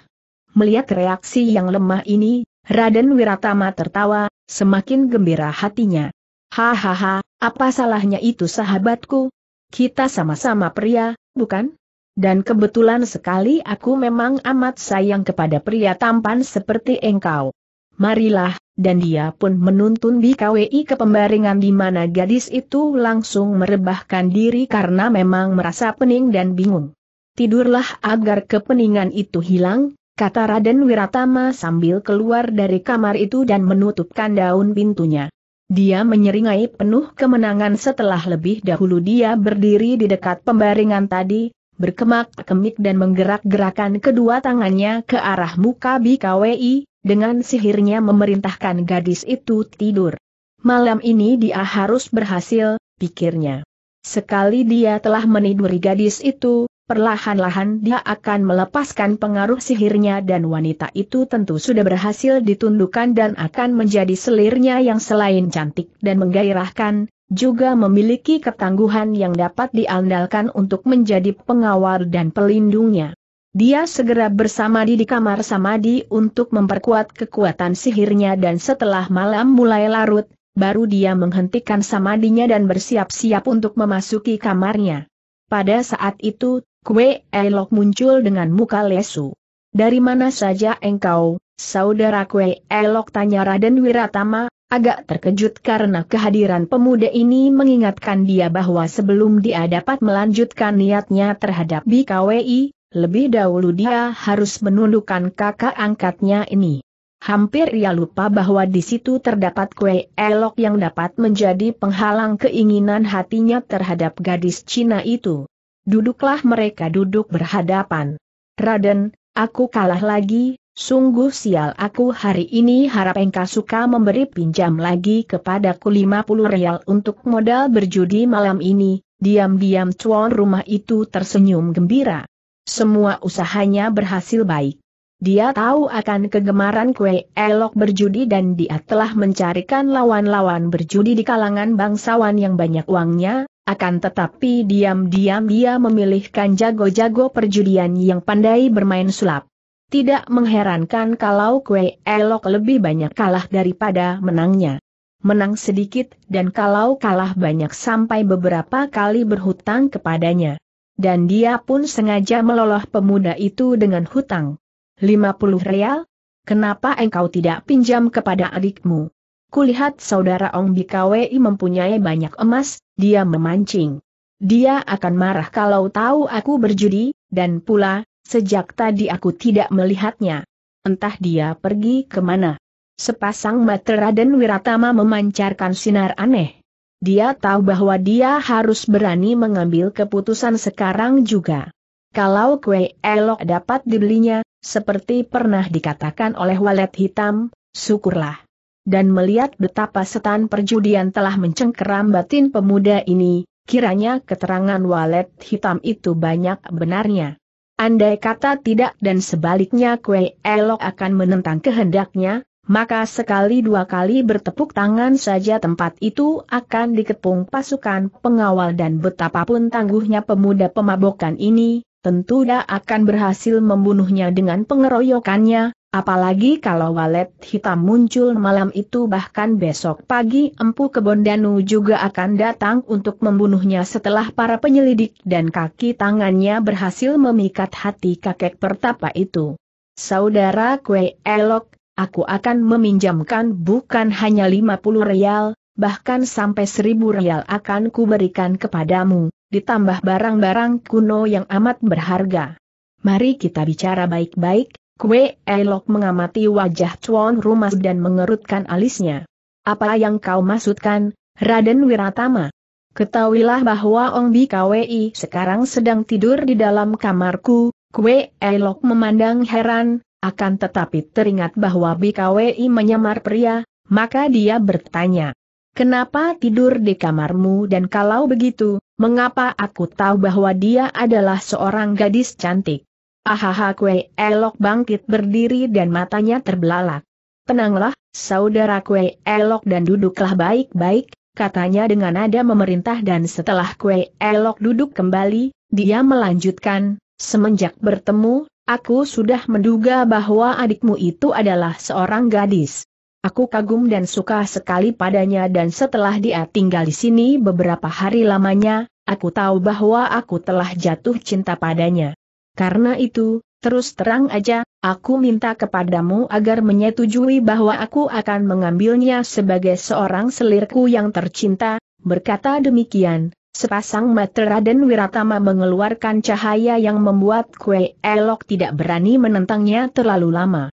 Melihat reaksi yang lemah ini, Raden Wiratama tertawa, semakin gembira hatinya. Hahaha, apa salahnya itu sahabatku? Kita sama-sama pria, bukan? Dan kebetulan sekali aku memang amat sayang kepada pria tampan seperti engkau. Marilah, dan dia pun menuntun BKWI ke pembaringan di mana gadis itu langsung merebahkan diri karena memang merasa pening dan bingung. Tidurlah agar kepeningan itu hilang, kata Raden Wiratama sambil keluar dari kamar itu dan menutupkan daun pintunya. Dia menyeringai penuh kemenangan setelah lebih dahulu dia berdiri di dekat pembaringan tadi, berkemak-kemik dan menggerak-gerakan kedua tangannya ke arah muka BKWI, dengan sihirnya memerintahkan gadis itu tidur. Malam ini dia harus berhasil, pikirnya. Sekali dia telah meniduri gadis itu, perlahan-lahan dia akan melepaskan pengaruh sihirnya dan wanita itu tentu sudah berhasil ditundukkan dan akan menjadi selirnya yang selain cantik dan menggairahkan, juga memiliki ketangguhan yang dapat diandalkan untuk menjadi pengawal dan pelindungnya. Dia segera bersama di kamar samadi untuk memperkuat kekuatan sihirnya dan setelah malam mulai larut, baru dia menghentikan samadinya dan bersiap-siap untuk memasuki kamarnya. Pada saat itu, Kue Elok muncul dengan muka lesu. Dari mana saja engkau, saudara Kue Elok tanya Raden Wiratama, agak terkejut karena kehadiran pemuda ini mengingatkan dia bahwa sebelum dia dapat melanjutkan niatnya terhadap BKWI, lebih dahulu dia harus menundukkan kakak angkatnya ini. Hampir ia lupa bahwa di situ terdapat kue elok yang dapat menjadi penghalang keinginan hatinya terhadap gadis Cina itu. Duduklah mereka duduk berhadapan. Raden, aku kalah lagi, Sungguh sial aku hari ini harap engkau suka memberi pinjam lagi kepadaku 50 rial untuk modal berjudi malam ini, diam-diam tuan rumah itu tersenyum gembira. Semua usahanya berhasil baik. Dia tahu akan kegemaran kue elok berjudi dan dia telah mencarikan lawan-lawan berjudi di kalangan bangsawan yang banyak uangnya, akan tetapi diam-diam dia memilihkan jago-jago perjudian yang pandai bermain sulap. Tidak mengherankan kalau kue elok lebih banyak kalah daripada menangnya. Menang sedikit dan kalau kalah banyak sampai beberapa kali berhutang kepadanya. Dan dia pun sengaja meloloh pemuda itu dengan hutang. 50 real? Kenapa engkau tidak pinjam kepada adikmu? Kulihat saudara Ong BKWI mempunyai banyak emas, dia memancing. Dia akan marah kalau tahu aku berjudi, dan pula, Sejak tadi aku tidak melihatnya. Entah dia pergi kemana. Sepasang mata Raden Wiratama memancarkan sinar aneh. Dia tahu bahwa dia harus berani mengambil keputusan sekarang juga. Kalau kue elok dapat dibelinya, seperti pernah dikatakan oleh walet hitam, syukurlah. Dan melihat betapa setan perjudian telah mencengkeram batin pemuda ini, kiranya keterangan walet hitam itu banyak benarnya. Andai kata tidak dan sebaliknya kue elok akan menentang kehendaknya, maka sekali dua kali bertepuk tangan saja tempat itu akan dikepung pasukan pengawal dan betapapun tangguhnya pemuda pemabokan ini, tentu dia akan berhasil membunuhnya dengan pengeroyokannya, Apalagi kalau walet hitam muncul malam itu bahkan besok pagi Empu Kebondanu juga akan datang untuk membunuhnya setelah para penyelidik dan kaki tangannya berhasil memikat hati kakek pertapa itu. Saudara kue elok, aku akan meminjamkan bukan hanya 50 rial, bahkan sampai 1000 rial akan kuberikan kepadamu, ditambah barang-barang kuno yang amat berharga. Mari kita bicara baik-baik, Kue Elok mengamati wajah Chuan Rumas dan mengerutkan alisnya. Apa yang kau maksudkan, Raden Wiratama? Ketahuilah bahwa Ong Bi KWI sekarang sedang tidur di dalam kamarku, Kue Elok memandang heran, akan tetapi teringat bahwa Bi BKWI menyamar pria, maka dia bertanya. Kenapa tidur di kamarmu dan kalau begitu, mengapa aku tahu bahwa dia adalah seorang gadis cantik? Ahaha kue elok bangkit berdiri dan matanya terbelalak. Tenanglah, saudara kue elok dan duduklah baik-baik, katanya dengan nada memerintah dan setelah kue elok duduk kembali, dia melanjutkan, semenjak bertemu, aku sudah menduga bahwa adikmu itu adalah seorang gadis. Aku kagum dan suka sekali padanya dan setelah dia tinggal di sini beberapa hari lamanya, aku tahu bahwa aku telah jatuh cinta padanya. Karena itu, terus terang aja, aku minta kepadamu agar menyetujui bahwa aku akan mengambilnya sebagai seorang selirku yang tercinta, berkata demikian. Sepasang mata Raden Wiratama mengeluarkan cahaya yang membuat kue elok tidak berani menentangnya terlalu lama.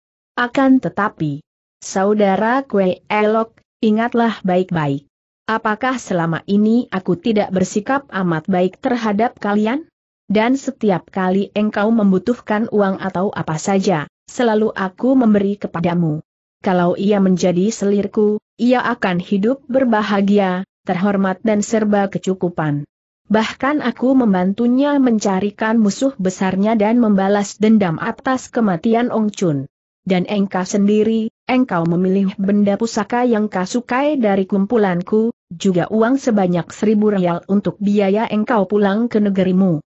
Akan tetapi, saudara kue elok, ingatlah baik-baik. Apakah selama ini aku tidak bersikap amat baik terhadap kalian? dan setiap kali engkau membutuhkan uang atau apa saja, selalu aku memberi kepadamu. Kalau ia menjadi selirku, ia akan hidup berbahagia, terhormat dan serba kecukupan. Bahkan aku membantunya mencarikan musuh besarnya dan membalas dendam atas kematian Ong Chun. Dan engkau sendiri, engkau memilih benda pusaka yang kau sukai dari kumpulanku, juga uang sebanyak seribu rial untuk biaya engkau pulang ke negerimu.